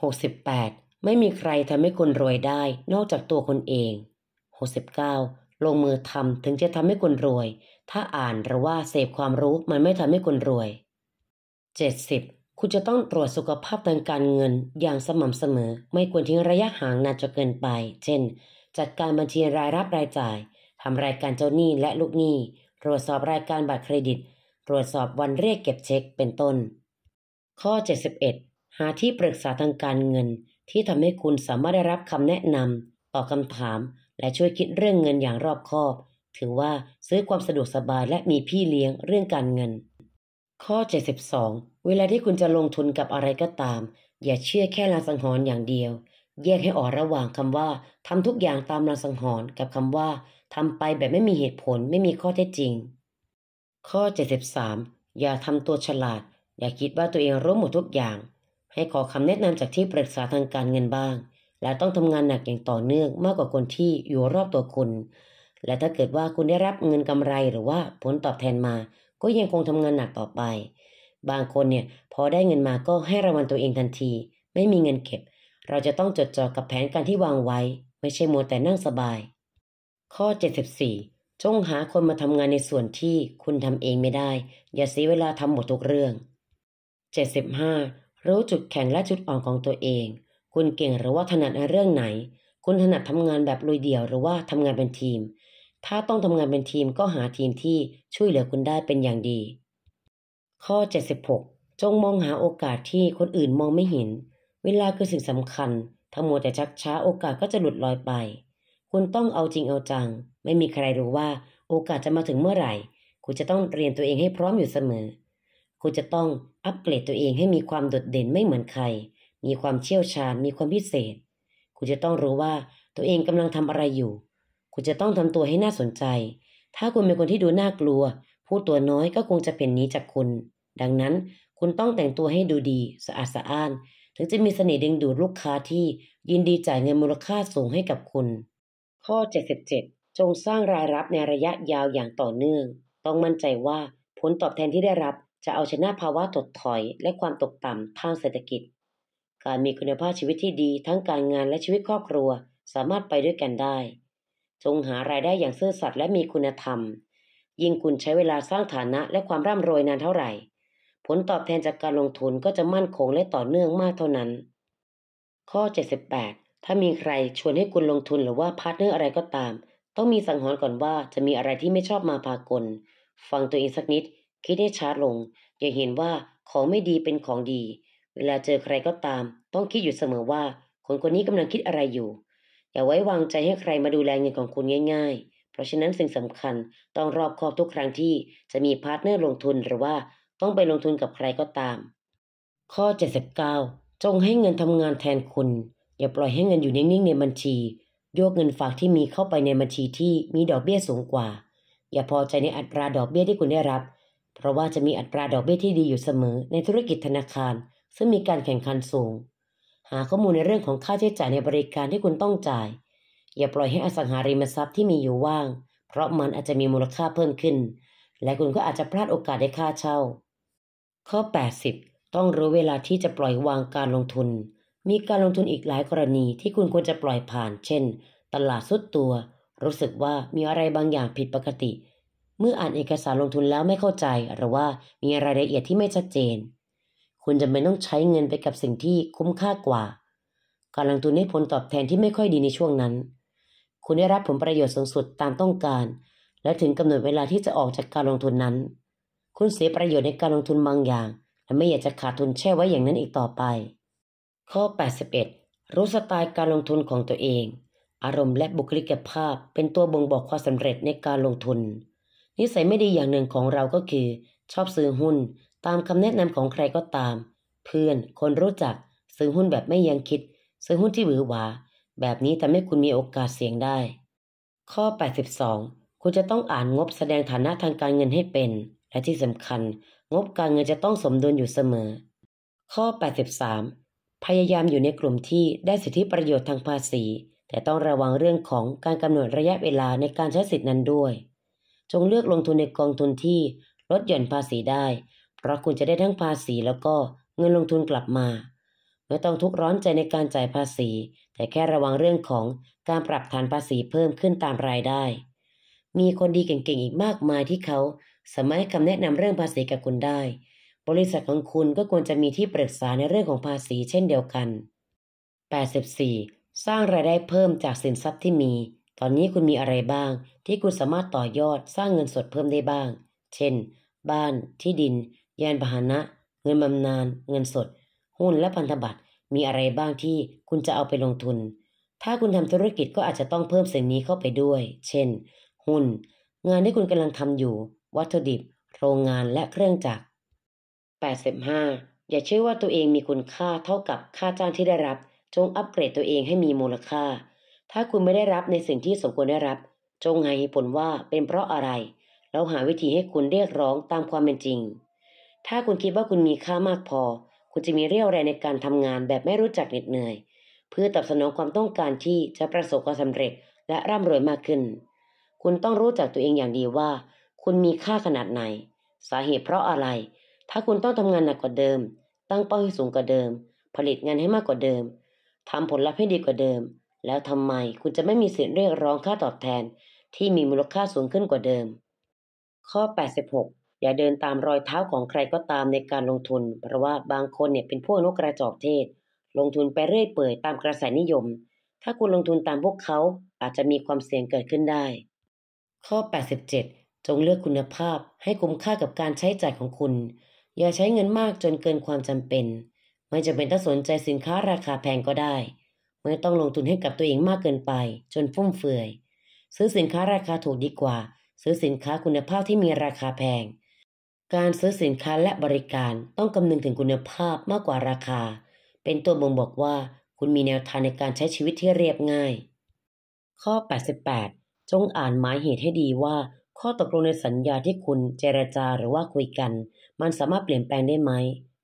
68ไม่มีใครทำให้คนรวยได้นอกจากตัวคนเอง69ลงมือทำถึงจะทำให้คนรวย ถ้าอ่านหรือว่าเสพความรู้มันไม่ทำให้คนรวย 70. คุณจะต้องตรวจสุขภาพทางการเงิน อย่างสม่ำเสมอ ไม่ควรทิ้งระยะห่างนานจนเกินไป เช่น จัดการบัญชีรายรับรายจ่ายทำรายการเจ้าหนี้และลูกหนี้ ตรวจสอบรายการบัตรเครดิต ตรวจสอบวันเรียกเก็บเช็ค เป็นต้น ข้อ71หาที่ปรึกษาทางการเงินที่ทำให้คุณสามารถได้รับคำแนะนำตอบคำถาม และช่วยคิดเรื่องเงินอย่างรอบคอบ ถือว่าซื้อความสะดวกสบายและมีพี่เลี้ยงเรื่องการเงิน ข้อ72เวลาที่คุณจะลงทุนกับอะไรก็ตาม อย่าเชื่อแค่ลางสังหรณ์อย่างเดียว แยกให้ออกระหว่างคำว่าทำทุกอย่างตามลางสังหรณ์กับคำว่าทำไปแบบไม่มีเหตุผลไม่มีข้อเท็จจริง ข้อ73อย่าทำตัวฉลาดอย่าคิดว่าตัวเองรู้หมดทุกอย่างให้ขอคำแนะนำจากที่ปรึกษาทางการเงินบ้าง และต้องทำงานหนักอย่างต่อเนื่องมากกว่าคนที่อยู่รอบตัวคุณ และถ้าเกิดว่าคุณได้รับเงินกำไรหรือว่าผลตอบแทนมา ก็ยังคงทำงานหนักต่อไป บางคนเนี่ยพอได้เงินมาก็ให้รางวัลตัวเองทันที ไม่มีเงินเก็บ เราจะต้องจดจ่อกับแผนการที่วางไว้ ไม่ใช่มัวแต่นั่งสบาย ข้อ74จงหาคนมาทำงานในส่วนที่คุณทำเองไม่ได้ อย่าเสียเวลาทำหมดทุกเรื่อง75รู้จุดแข็งและจุดอ่อนของตัวเอง คุณเก่งหรือว่าถนัดในเรื่องไหน คุณถนัดทำงานแบบลุยเดี่ยวหรือว่าทำงานเป็นทีม ถ้าต้องทำงานเป็นทีมก็หาทีมที่ช่วยเหลือคุณได้เป็นอย่างดี ข้อ76จงมองหาโอกาสที่คนอื่นมองไม่เห็น เวลาคือสิ่งสำคัญ ถ้ามัวแต่ชักช้าโอกาสก็จะหลุดลอยไป คุณต้องเอาจริงเอาจัง ไม่มีใครรู้ว่าโอกาสจะมาถึงเมื่อไหร่ คุณจะต้องเตรียมตัวเองให้พร้อมอยู่เสมอ คุณจะต้องอัปเกรดตัวเองให้มีความโดดเด่นไม่เหมือนใคร มีความเชี่ยวชาญ มีความพิเศษ คุณจะต้องรู้ว่าตัวเองกำลังทำอะไรอยู่ คุณจะต้องทำตัวให้น่าสนใจ ถ้าคุณเป็นคนที่ดูน่ากลัว ผู้ตัวน้อยก็คงจะเป็นนี้จากคุณ ดังนั้นคุณต้องแต่งตัวให้ดูดี สะอาดสะอ้าน ถึงจะมีเสน่ห์ดึงดูดลูกค้าที่ยินดีจ่ายเงินมูลค่าสูงให้กับคุณ ข้อ77จงสร้างรายรับในระยะยาวอย่างต่อเนื่อง ต้องมั่นใจว่าผลตอบแทนที่ได้รับจะเอาชนะภาวะถดถอย และความตกต่ำทางเศรษฐกิจ การมีคุณภาพชีวิตที่ดี ทั้งการงานและชีวิตครอบครัว สามารถไปด้วยกันได้ จงหารายได้อย่างซื่อสัตย์และมีคุณธรรม ยิ่งคุณใช้เวลาสร้างฐานะและความร่ำรวยนานเท่าไหร่ ผลตอบแทนจากการลงทุนก็จะมั่นคงและต่อเนื่องมากเท่านั้น ข้อ 78 ถ้ามีใครชวนให้คุณลงทุนหรือว่าพาร์ทเนอร์อะไรก็ตาม ต้องมีสังหรณ์ก่อนว่าจะมีอะไรที่ไม่ชอบมาพากล ฟังตัวเองสักนิดคิดให้ช้าลง อย่าเห็นว่าของไม่ดีเป็นของดี เวลาเจอใครก็ตาม ต้องคิดอยู่เสมอว่า คนคนนี้กำลังคิดอะไรอยู่ อย่าไว้วางใจให้ใครมาดูแลเงินของคุณง่าย ๆ เพราะฉะนั้นสิ่งสำคัญต้องรอบคอบทุกครั้งที่จะมีพาร์ทเนอร์ลงทุนหรือว่าต้องไปลงทุนกับใครก็ตาม ข้อ79จงให้เงินทำงานแทนคุณ อย่าปล่อยให้เงินอยู่นิ่งๆในบัญชี โยกเงินฝากที่มีเข้าไปในบัญชีที่มีดอกเบี้ยสูงกว่า อย่าพอใจในอัตราดอกเบี้ยที่คุณได้รับเพราะว่าจะมีอัตราดอกเบี้ยที่ดีอยู่เสมอในธุรกิจธนาคาร ซึ่งมีการแข่งขันสูง หาข้อมูลในเรื่องของค่าใช้จ่ายในบริการที่คุณต้องจ่าย อย่าปล่อยให้อสังหาริมทรัพย์ที่มีอยู่ว่าง เพราะมันอาจจะมีมูลค่าเพิ่มขึ้น และคุณก็อาจจะพลาดโอกาสได้ค่าเช่า ข้อ80ต้องรู้เวลาที่จะปล่อยวางการลงทุน มีการลงทุนอีกหลายกรณีที่คุณควรจะปล่อยผ่าน เช่นตลาดสุดตัว รู้สึกว่ามีอะไรบางอย่างผิดปกติเมื่ออ่านเอกสารลงทุนแล้วไม่เข้าใจหรือว่ามีรายละเอียดที่ไม่ชัดเจน คุณจำเป็นต้องใช้เงินไปกับสิ่งที่คุ้มค่ากว่า การลงทุนให้ผลตอบแทนที่ไม่ค่อยดีในช่วงนั้น คุณได้รับผลประโยชน์สูงสุดตามต้องการ และถึงกำหนดเวลาที่จะออกจากการลงทุนนั้น คุณเสียประโยชน์ในการลงทุนบางอย่างและไม่อยากจะขาดทุนแช่ไว้อย่างนั้นอีกต่อไป ข้อ81รู้สไตล์การลงทุนของตัวเอง อารมณ์และบุคลิกภาพ เป็นตัวบ่งบอกความสำเร็จในการลงทุนนิสัยไม่ดีอย่างหนึ่งของเราก็คือ ชอบซื้อหุ้น ตามคำแนะนำของใครก็ตาม เพื่อนคนรู้จัก ซื้อหุ้นแบบไม่ยังคิด ซื้อหุ้นที่หวือหวา แบบนี้ทำให้คุณมีโอกาสเสี่ยงได้ ข้อ 82 คุณจะต้องอ่านงบแสดงฐานะทางการเงินให้เป็น และที่สำคัญ งบการเงินจะต้องสมดุลอยู่เสมอ ข้อ 83 พยายามอยู่ในกลุ่มที่ได้สิทธิประโยชน์ทางภาษี แต่ต้องระวังเรื่องของการกำหนดระยะเวลาในการใช้สิทธินั้นด้วยจงเลือกลงทุนในกองทุนที่ลดหย่อนภาษีได้ เพราะคุณจะได้ทั้งภาษีแล้วก็เงินลงทุนกลับมา ไม่ต้องทุกร้อนใจในการจ่ายภาษี แต่แค่ระวังเรื่องของการปรับฐานภาษีเพิ่มขึ้นตามรายได้ มีคนดีเก่งๆ อีกมากมายที่เขาสามารถให้คำแนะนำเรื่องภาษีกับคุณได้ บริษัทของคุณก็ควรจะมีที่ปรึกษาในเรื่องของภาษีเช่นเดียวกัน 84. สร้างรายได้เพิ่มจากสินทรัพย์ที่มีตอนนี้คุณมีอะไรบ้างที่คุณสามารถต่อยอดสร้างเงินสดเพิ่มได้บ้าง เช่น บ้าน ที่ดิน ยานพาหนะ เงินบำนาญเงินสด หุ้นและพันธบัตร มีอะไรบ้างที่คุณจะเอาไปลงทุน ถ้าคุณทำธุรกิจก็อาจจะต้องเพิ่มสิ่งนี้เข้าไปด้วย เช่น หุ้นงานที่คุณกำลังทำอยู่ วัตถุดิบ โรงงานและเครื่องจักร85 อย่าเชื่อว่าตัวเองมีคุณค่าเท่ากับค่าจ้างที่ได้รับ จงอัปเกรดตัวเองให้มีมูลค่าถ้าคุณไม่ได้รับในสิ่งที่สมควรได้รับ จงหเหตุผลว่า เป็นเพราะอะไร แล้วหาวิธีให้คุณเรียกร้องตามความเป็นจริง ถ้าคุณคิดว่าคุณมีค่ามากพอ คุณจะมีเรี่ยวแรงในการทำงานแบบไม่รู้จักเหน็ดเหนื่อย เพื่อตอบสนองความต้องการที่จะประสบความสำเร็จและร่ำรวยมากขึ้น คุณต้องรู้จักตัวเองอย่างดีว่า คุณมีค่าขนาดไหน สาเหตุเพราะอะไร ถ้าคุณต้องทำงานหนักกว่าเดิม ตั้งเป้าให้สูงกว่าเดิม ผลิตงานให้มากกว่าเดิมทำผลลัพธ์ให้ดีกว่าเดิมแล้วทำไมคุณจะไม่มีสิทธิ์เรียกร้องค่าตอบแทน ที่มีมูลค่าสูงขึ้นกว่าเดิม ข้อ86อย่าเดินตามรอยเท้าของใครก็ตามในการลงทุน เพราะว่าบางคนเนี่ยเป็นพวกนกกระจอกเทศ ลงทุนไปเรื่อยเปื่อยตามกระแสนิยม ถ้าคุณลงทุนตามพวกเขาอาจจะมีความเสี่ยงเกิดขึ้นได้ข้อ87จงเลือกคุณภาพให้คุ้มค่ากับการใช้จ่ายของคุณ อย่าใช้เงินมากจนเกินความจำเป็นไม่จำเป็นต้องสนใจสินค้าราคาแพงก็ได้เมื่อต้องลงทุนให้กับตัวเองมากเกินไป จนฟุ่มเฟือย ซื้อสินค้าราคาถูกดีกว่า ซื้อสินค้าคุณภาพที่มีราคาแพง การซื้อสินค้าและบริการต้องคำนึงถึงคุณภาพมากกว่าราคา เป็นตัวบ่งบอกว่าคุณมีแนวทางในการใช้ชีวิตที่เรียบง่าย ข้อ88จงอ่านหมายเหตุให้ดีว่า ข้อตกลงในสัญญาที่คุณ เจรจาหรือว่าคุยกัน มันสามารถเปลี่ยนแปลงได้ไหม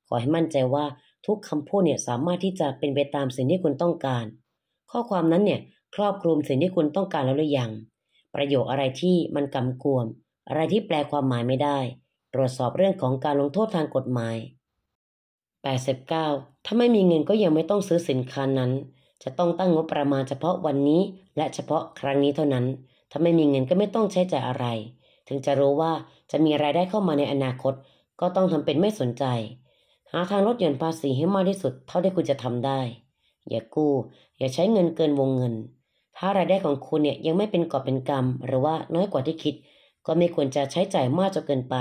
ขอให้มั่นใจว่าทุกคำพูดเนี่ยสามารถที่จะเป็นไปตามสิ่งที่คุณต้องการ ข้อความนั้นเนี่ยครอบคลุมสิ่งที่คุณต้องการแล้วหรือยัง ประโยคอะไรที่มันกำกวม อะไรที่แปลความหมายไม่ได้ ตรวจสอบเรื่องของการลงโทษทางกฎหมาย 89 ถ้าไม่มีเงินก็ยังไม่ต้องซื้อสินค้านั้น จะต้องตั้งงบประมาณเฉพาะวันนี้ และเฉพาะครั้งนี้เท่านั้น ถ้าไม่มีเงินก็ไม่ต้องใช้จ่ายอะไร ถึงจะรู้ว่าจะมีรายได้เข้ามาในอนาคต ก็ต้องทำเป็นไม่สนใจาทางลดหย่อนภาษีให้มากที่สุดเท่าที่คุณจะทำได้ อย่ากู้ อย่าใช้เงินเกินวงเงิน ถ้ารายได้ของคุณเนี่ยยังไม่เป็นกอบเป็นกรรมหรือว่าน้อยกว่าที่คิด ก็ไม่ควรจะใช้จ่ายมากจนเกินไป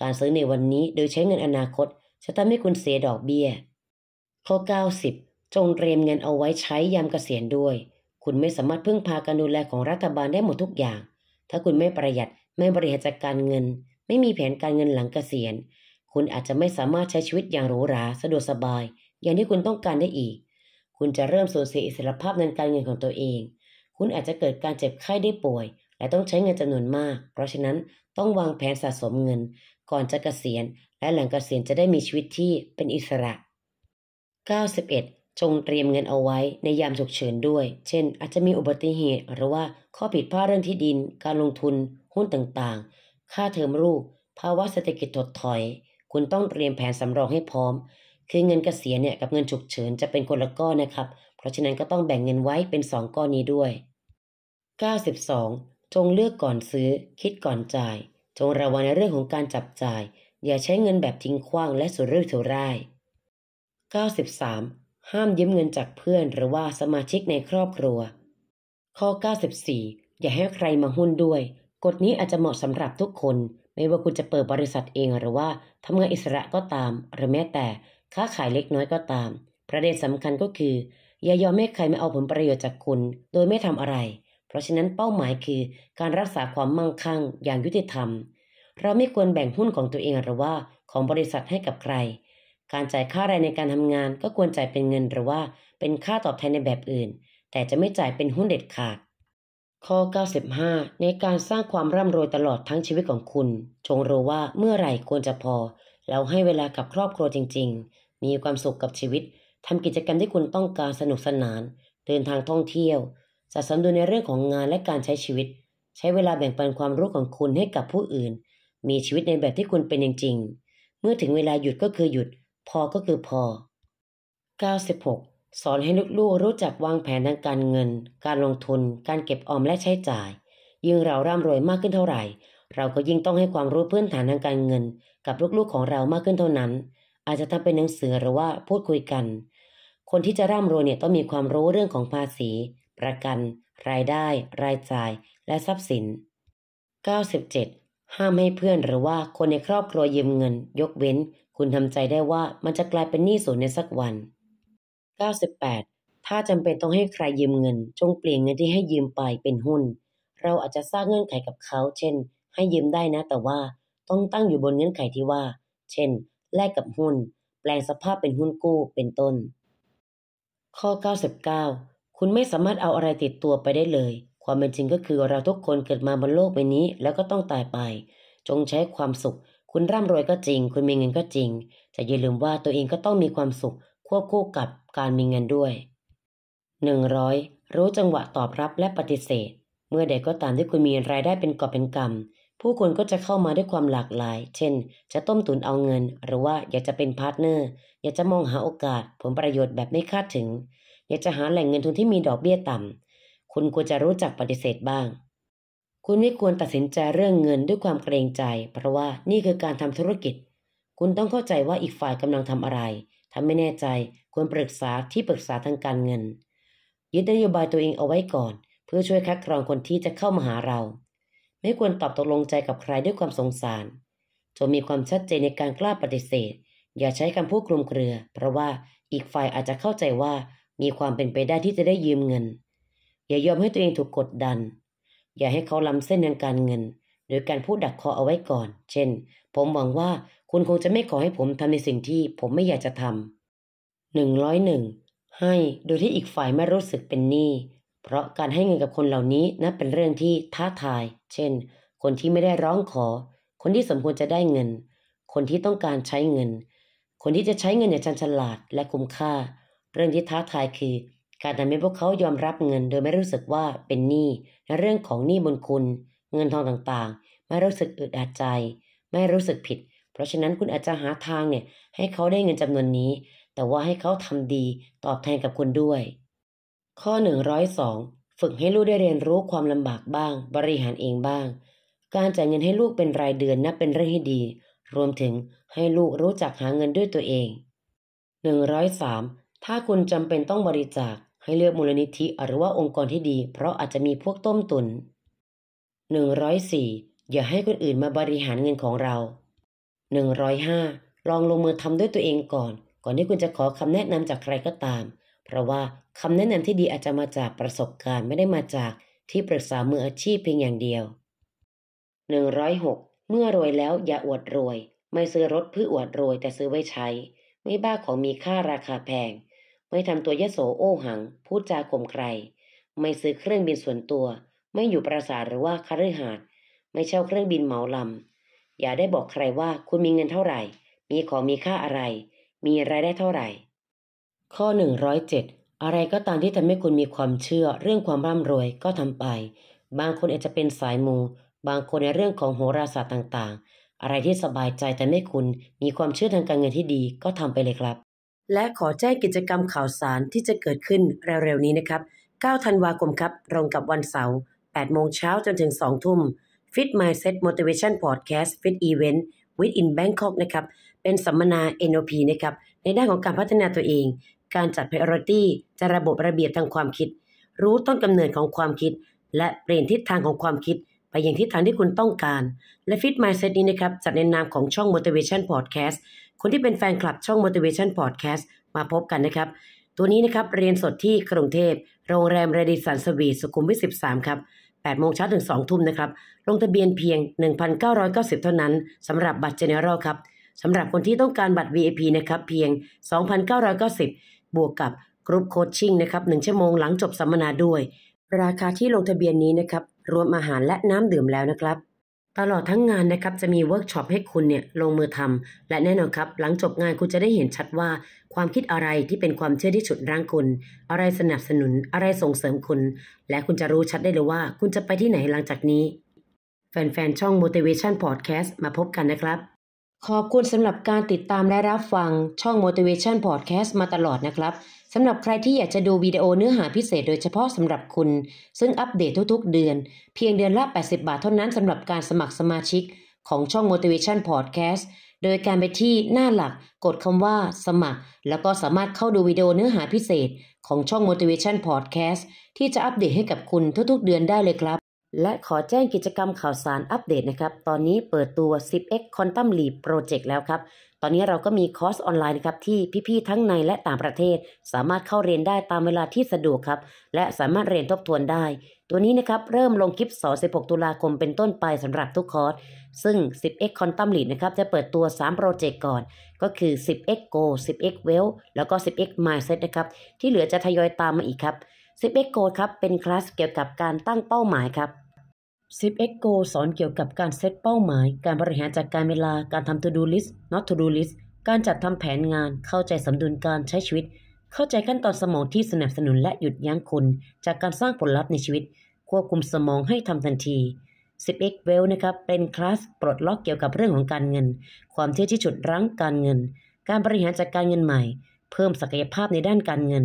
การซื้อในวันนี้โดยใช้เงินอนาคต จะทำให้คุณเสียดอกเบี้ยข้อ90 จงเตรียมเงินเอาไว้ใช้ยามเกษียณด้วย คุณไม่สามารถพึ่งพาการดูแลของรัฐบาลได้หมดทุกอย่าง ถ้าคุณไม่ประหยัด ไม่บริหารจัดการเงิน ไม่มีแผนการเงินหลังเกษียณคุณอาจจะไม่สามารถใช้ชีวิตอย่างหรูหรา สะดวกสบาย อย่างที่คุณต้องการได้อีก คุณจะเริ่มสูญเสียอิสรภาพในการเงินของตัวเอง คุณอาจจะเกิดการเจ็บไข้ได้ป่วย และต้องใช้เงินจำนวนมาก เพราะฉะนั้นต้องวางแผนสะสมเงิน ก่อนจะเกษียณ และหลังเกษียณจะได้มีชีวิตที่เป็นอิสระ 91 จงเตรียมเงินเอาไว้ในยามฉุกเฉินด้วย เช่น อาจจะมีอุบัติเหตุ หรือว่าข้อผิดพลาดเรื่องที่ดิน การลงทุน หุ้นต่างๆ ค่าเทอมลูก ภาวะเศรษฐกิจถดถอยคุณต้องเตรียมแผนสำรองให้พร้อม คือเงินกเกษียณเนี่ยกับเงินฉุกเฉิน จะเป็นคนละก้อนนะครับ เพราะฉะนั้นก็ต้องแบ่งเงินไว้เป็น2ก้อนนี้ด้วย92จงเลือกก่อนซื้อ คิดก่อนจ่าย จงระวังในเรื่องของการจับจ่าย อย่าใช้เงินแบบทิ้งขว้างและสุรุ่ยสุร่าย93 ห้ามยืมเงินจากเพื่อนหรือว่าสมาชิกในครอบครัว ข้อ 94 อย่าให้ใครมาหุ้นด้วย กฎนี้อาจจะเหมาะสำหรับทุกคนไม่ว่าคุณจะเปิดบริษัทเองหรือว่าทำงานอิสระก็ตาม หรือแม้แต่ค้าขายเล็กน้อยก็ตาม ประเด็นสำคัญก็คือ อย่ายอมให้ใครมาเอาผลประโยชน์จากคุณ โดยไม่ทำอะไร เพราะฉะนั้นเป้าหมายคือการรักษาความมั่งคั่งอย่างยุติธรรม เราไม่ควรแบ่งหุ้นของตัวเองหรือว่าของบริษัทให้กับใคร การจ่ายค่าแรงในการทำงานก็ควรจ่ายเป็นเงินหรือว่าเป็นค่าตอบแทนในแบบอื่น แต่จะไม่จ่ายเป็นหุ้นเด็ดขาดข้อ95ในการสร้างความร่ำรวยตลอดทั้งชีวิตของคุณจงรู้ว่าเมื่อไหร่ควรจะพอแล้วให้เวลากับครอบครัวจริง ๆ มีความสุขกับชีวิตทำกิจกรรมที่คุณต้องการสนุกสนานเดินทางท่องเที่ยวจะสมดดูในเรื่องของงานและการใช้ชีวิต ใช้เวลาแบ่งปันความรู้ของคุณให้กับผู้อื่น มีชีวิตในแบบที่คุณเป็นจริง ๆ เมื่อถึงเวลาหยุดก็คือหยุด พอก็คือพอ 96สอนให้ลูกๆรู้จักวางแผนทางการเงิน การลงทุน การเก็บออมและใช้จ่าย ยิ่งเราร่ำรวยมากขึ้นเท่าไหร่ เราก็ยิ่งต้องให้ความรู้พื้นฐานทางการเงิน กับลูกๆของเรามากขึ้นเท่านั้น อาจจะทำเป็นหนังสือหรือว่า พูดคุยกัน คนที่จะร่ำรวยเนี่ยต้องมีความรู้เรื่องของภาษี ประกัน รายได้ รายจ่าย และทรัพย์สิน 97. ห้ามให้เพื่อนหรือว่าคนในครอบครัวยืมเงิน ยกเว้น คุณทำใจได้ว่ามันจะกลายเป็นหนี้สูญในสักวัน98ถ้าจำเป็นต้องให้ใครยืมเงิน จงเปลี่ยนเงินที่ให้ยืมไปเป็นหุ้น เราอาจจะสร้างเงื่อนไขกับเขา เช่น ให้ยืมได้นะ แต่ว่าต้องตั้งอยู่บนเงื่อนไขที่ว่า เช่น แลกกับหุ้น แปลงสภาพเป็นหุ้นกู้ เป็นต้น ข้อ 99 คุณไม่สามารถเอาอะไรติดตัวไปได้เลย ความเป็นจริงก็คือเราทุกคนเกิดมาบนโลกใบนี้แล้วก็ต้องตายไป จงใช้ความสุข คุณร่ำรวยก็จริง คุณมีเงินก็จริงแต่อย่าลืมว่าตัวเองก็ต้องมีความสุขควบคู่กับการมีเงินด้วย 100. รู้จังหวะตอบรับและปฏิเสธ เมื่อใดก็ตามที่คุณมีรายได้เป็นกอบเป็นกำผู้คนก็จะเข้ามาด้วยความหลากหลาย เช่น จะต้มตุนเอาเงิน หรือว่าอยากจะเป็นพาร์ทเนอร์ อยากจะมองหาโอกาส ผลประโยชน์แบบไม่คาดถึง อยากจะหาแหล่งเงินทุนที่มีดอกเบี้ยต่ำคุณควรจะรู้จักปฏิเสธบ้าง คุณไม่ควรตัดสินใจเรื่องเงินด้วยความเกรงใจ เพราะว่านี่คือการทำธุรกิจ คุณต้องเข้าใจว่าอีกฝ่ายกำลังทำอะไรถ้าไม่แน่ใจควรปรึกษาที่ปรึกษาทางการเงินยึดนโยบายตัวเองเอาไว้ก่อน เพื่อช่วยคัดกรองคนที่จะเข้ามาหาเรา ไม่ควรตอบตกลงใจกับใครด้วยความสงสารจงมีความชัดเจนในการกล้าปฏิเสธ อย่าใช้คำพูดคลุมเครือ เพราะว่าอีกฝ่ายอาจจะเข้าใจว่ามีความเป็นไปได้ที่จะได้ยืมเงิน อย่ายอมให้ตัวเองถูกกดดัน อย่าให้เขาล้ำเส้นทางการเงินโดยการพูดดักคอเอาไว้ก่อน เช่น ผมหวังว่าคุณคงจะไม่ขอให้ผมทำในสิ่งที่ผมไม่อยากจะทำหนึ่งร้อยหนึ่งให้ โดยที่อีกฝ่ายไม่รู้สึกเป็นหนี้ เพราะการให้เงินกับคนเหล่านี้นับเป็นเรื่องที่ท้าทาย เช่น คนที่ไม่ได้ร้องขอ คนที่สมควรจะได้เงิน คนที่ต้องการใช้เงิน คนที่จะใช้เงินอย่างฉลาดและคุ้มค่า เรื่องที่ท้าทายคือ การทำให้พวกเขายอมรับเงินโดยไม่รู้สึกว่าเป็นหนี้และเรื่องของหนี้บุญคุณ เงินทองต่างๆ ไม่รู้สึกอึดอัดใจ ไม่รู้สึกผิดเพราะฉะนั้นคุณอาจจะหาทางเนี่ย ให้เขาได้เงินจำนวนนี้ แต่ว่าให้เขาทำดีตอบแทนกับคุณด้วย ข้อ102ฝึกให้ลูกได้เรียนรู้ความลำบากบ้างบริหารเองบ้าง การจ่ายเงินให้ลูกเป็นรายเดือนนับเป็นเรื่องที่ดี รวมถึงให้ลูกรู้จักหาเงินด้วยตัวเอง103ถ้าคุณจำเป็นต้องบริจาค ให้เลือกมูลนิธิหรือว่าองค์กรที่ดี เพราะอาจจะมีพวกต้มตุน104อย่าให้คนอื่นมาบริหารเงินของเรา105ลองลงมือทำด้วยตัวเองก่อน ก่อนที่คุณจะขอคำแนะนำจากใครก็ตาม เพราะว่าคำแนะนำที่ดีอาจจะมาจากประสบการณ์ไม่ได้มาจากที่ปรึกษามืออาชีพเพียงอย่างเดียว 106 เมื่อรวยแล้วอย่าอวดรวย ไม่ซื้อรถเพื่ออวดรวย แต่ซื้อไว้ใช้ ไม่บ้าของมีค่าราคาแพง ไม่ทำตัวยโสโอหัง พูดจาข่มใคร ไม่ซื้อเครื่องบินส่วนตัว ไม่อยู่ปราสาทหรือว่าคฤหาสน์ไม่เช่าเครื่องบินเหมาลำอย่าได้บอกใครว่าคุณมีเงินเท่าไหร่ มีของมีค่าอะไร มีรายได้เท่าไหร่ ข้อ107อะไรก็ตามที่ทำให้คุณมีความเชื่อเรื่องความร่ำรวยก็ทำไป บางคนอาจจะเป็นสายมู บางคนในเรื่องของโหราศาสตร์ต่างๆ อะไรที่สบายใจแต่ไม่คุณมีความเชื่อทางการเงินที่ดีก็ทำไปเลยครับ และขอแจ้งกิจกรรมข่าวสารที่จะเกิดขึ้นเร็วๆนี้นะครับ9ธันวาคมครับตรงกับวันเสาร์8โมงเช้าจนถึง2ทุ่ม Fit Mindset Motivation Podcast Fit Event with in Bangkok นะครับ เป็นสัมมนา NOP นะครับในด้านของการพัฒนาตัวเอง การจัด Priority จะระบบระเบียบทางความคิด รู้ต้นกำเนิดของความคิด และเปลี่ยนทิศทางของความคิด ไปอย่างทิศทางที่คุณต้องการ และ Fit Mindset นี้นะครับจัดในนามของช่อง Motivation Podcast คนที่เป็นแฟนคลับช่อง Motivation Podcast มาพบกันนะครับ ตัวนี้นะครับเรียนสดที่กรุงเทพโรงแรมเรดิสันสวีทสุขุมวิท13ครับ8โมงเช้าถึง2ทุ่มนะครับลงทะเบียนเพียง 1,990 เท่านั้นสำหรับบัตรเจเนอเรลครับสำหรับคนที่ต้องการบัตร VIP นะครับเพียง 2,990 บวกกับกรุ๊ปโคชชิ่งนะครับ1ชั่วโมงหลังจบสัมมนาด้วย ราคาที่ลงทะเบียนนี้นะครับรวมอาหารและน้ำดื่มแล้วนะครับตลอดทั้งงานนะครับจะมีเวิร์กช็อปให้คุณเนี่ยลงมือทำ และแน่นอนครับ หลังจบงานคุณจะได้เห็นชัดว่า ความคิดอะไรที่เป็นความเชื่อที่ฉุดรั้งคุณ อะไรสนับสนุนอะไรส่งเสริมคุณ และคุณจะรู้ชัดได้เลยว่าคุณจะไปที่ไหนหลังจากนี้ แฟนๆ ช่อง motivation podcast มาพบกันนะครับ ขอบคุณสำหรับการติดตามและรับฟังช่อง motivation podcast มาตลอดนะครับสำหรับใครที่อยากจะดูวิดีโอเนื้อหาพิเศษโดยเฉพาะสำหรับคุณ ซึ่งอัปเดตทุกๆเดือนเพียงเดือนละ 80 บาทเท่านั้นสำหรับการสมัครสมาชิกของช่อง Motivation Podcast โดยการไปที่หน้าหลัก กดคำว่าสมัคร แล้วก็สามารถเข้าดูวิดีโอเนื้อหาพิเศษของช่อง Motivation Podcast ที่จะอัปเดตให้กับคุณทุกๆเดือนได้เลยครับ และขอแจ้งกิจกรรมข่าวสารอัปเดตนะครับตอนนี้เปิดตัว 10x Quantum Leap Project แล้วครับตอนนี้เราก็มีคอร์สออนไลน์นะครับที่พี่ๆทั้งในและต่างประเทศสามารถเข้าเรียนได้ตามเวลาที่สะดวกครับและสามารถเรียนทบทวนได้ตัวนี้นะครับเริ่มลงคลิปสอน16 ตุลาคมเป็นต้นไปสำหรับทุกคอร์สซึ่ง 10x Quantum Lead นะครับจะเปิดตัว 3 โปรเจกต์ก่อนก็คือ 10x Go 10x Well แล้วก็ 10x Mindset นะครับที่เหลือจะทยอยตามมาอีกครับ 10x Go ครับเป็นคลาสเกี่ยวกับการตั้งเป้าหมายครับ10 Exco สอนเกี่ยวกับการเซตเป้าหมาย การบริหารจัดการเวลาการทำ To Do List Not To Do List การจัดทำแผนงาน เข้าใจสมดุลการใช้ชีวิต เข้าใจขั้นตอนสมองที่สนับสนุนและหยุดยั้งคุณ จากการสร้างผลลัพธ์ในชีวิต ควบคุมสมองให้ทำทันที 10x Well นะครับ เป็นคลาสปลดล็อกเกี่ยวกับเรื่องของการเงิน ความเที่ยที่ฉุดรั้งการเงิน การบริหารจัดการเงินใหม่ เพิ่มศักยภาพในด้านการเงิน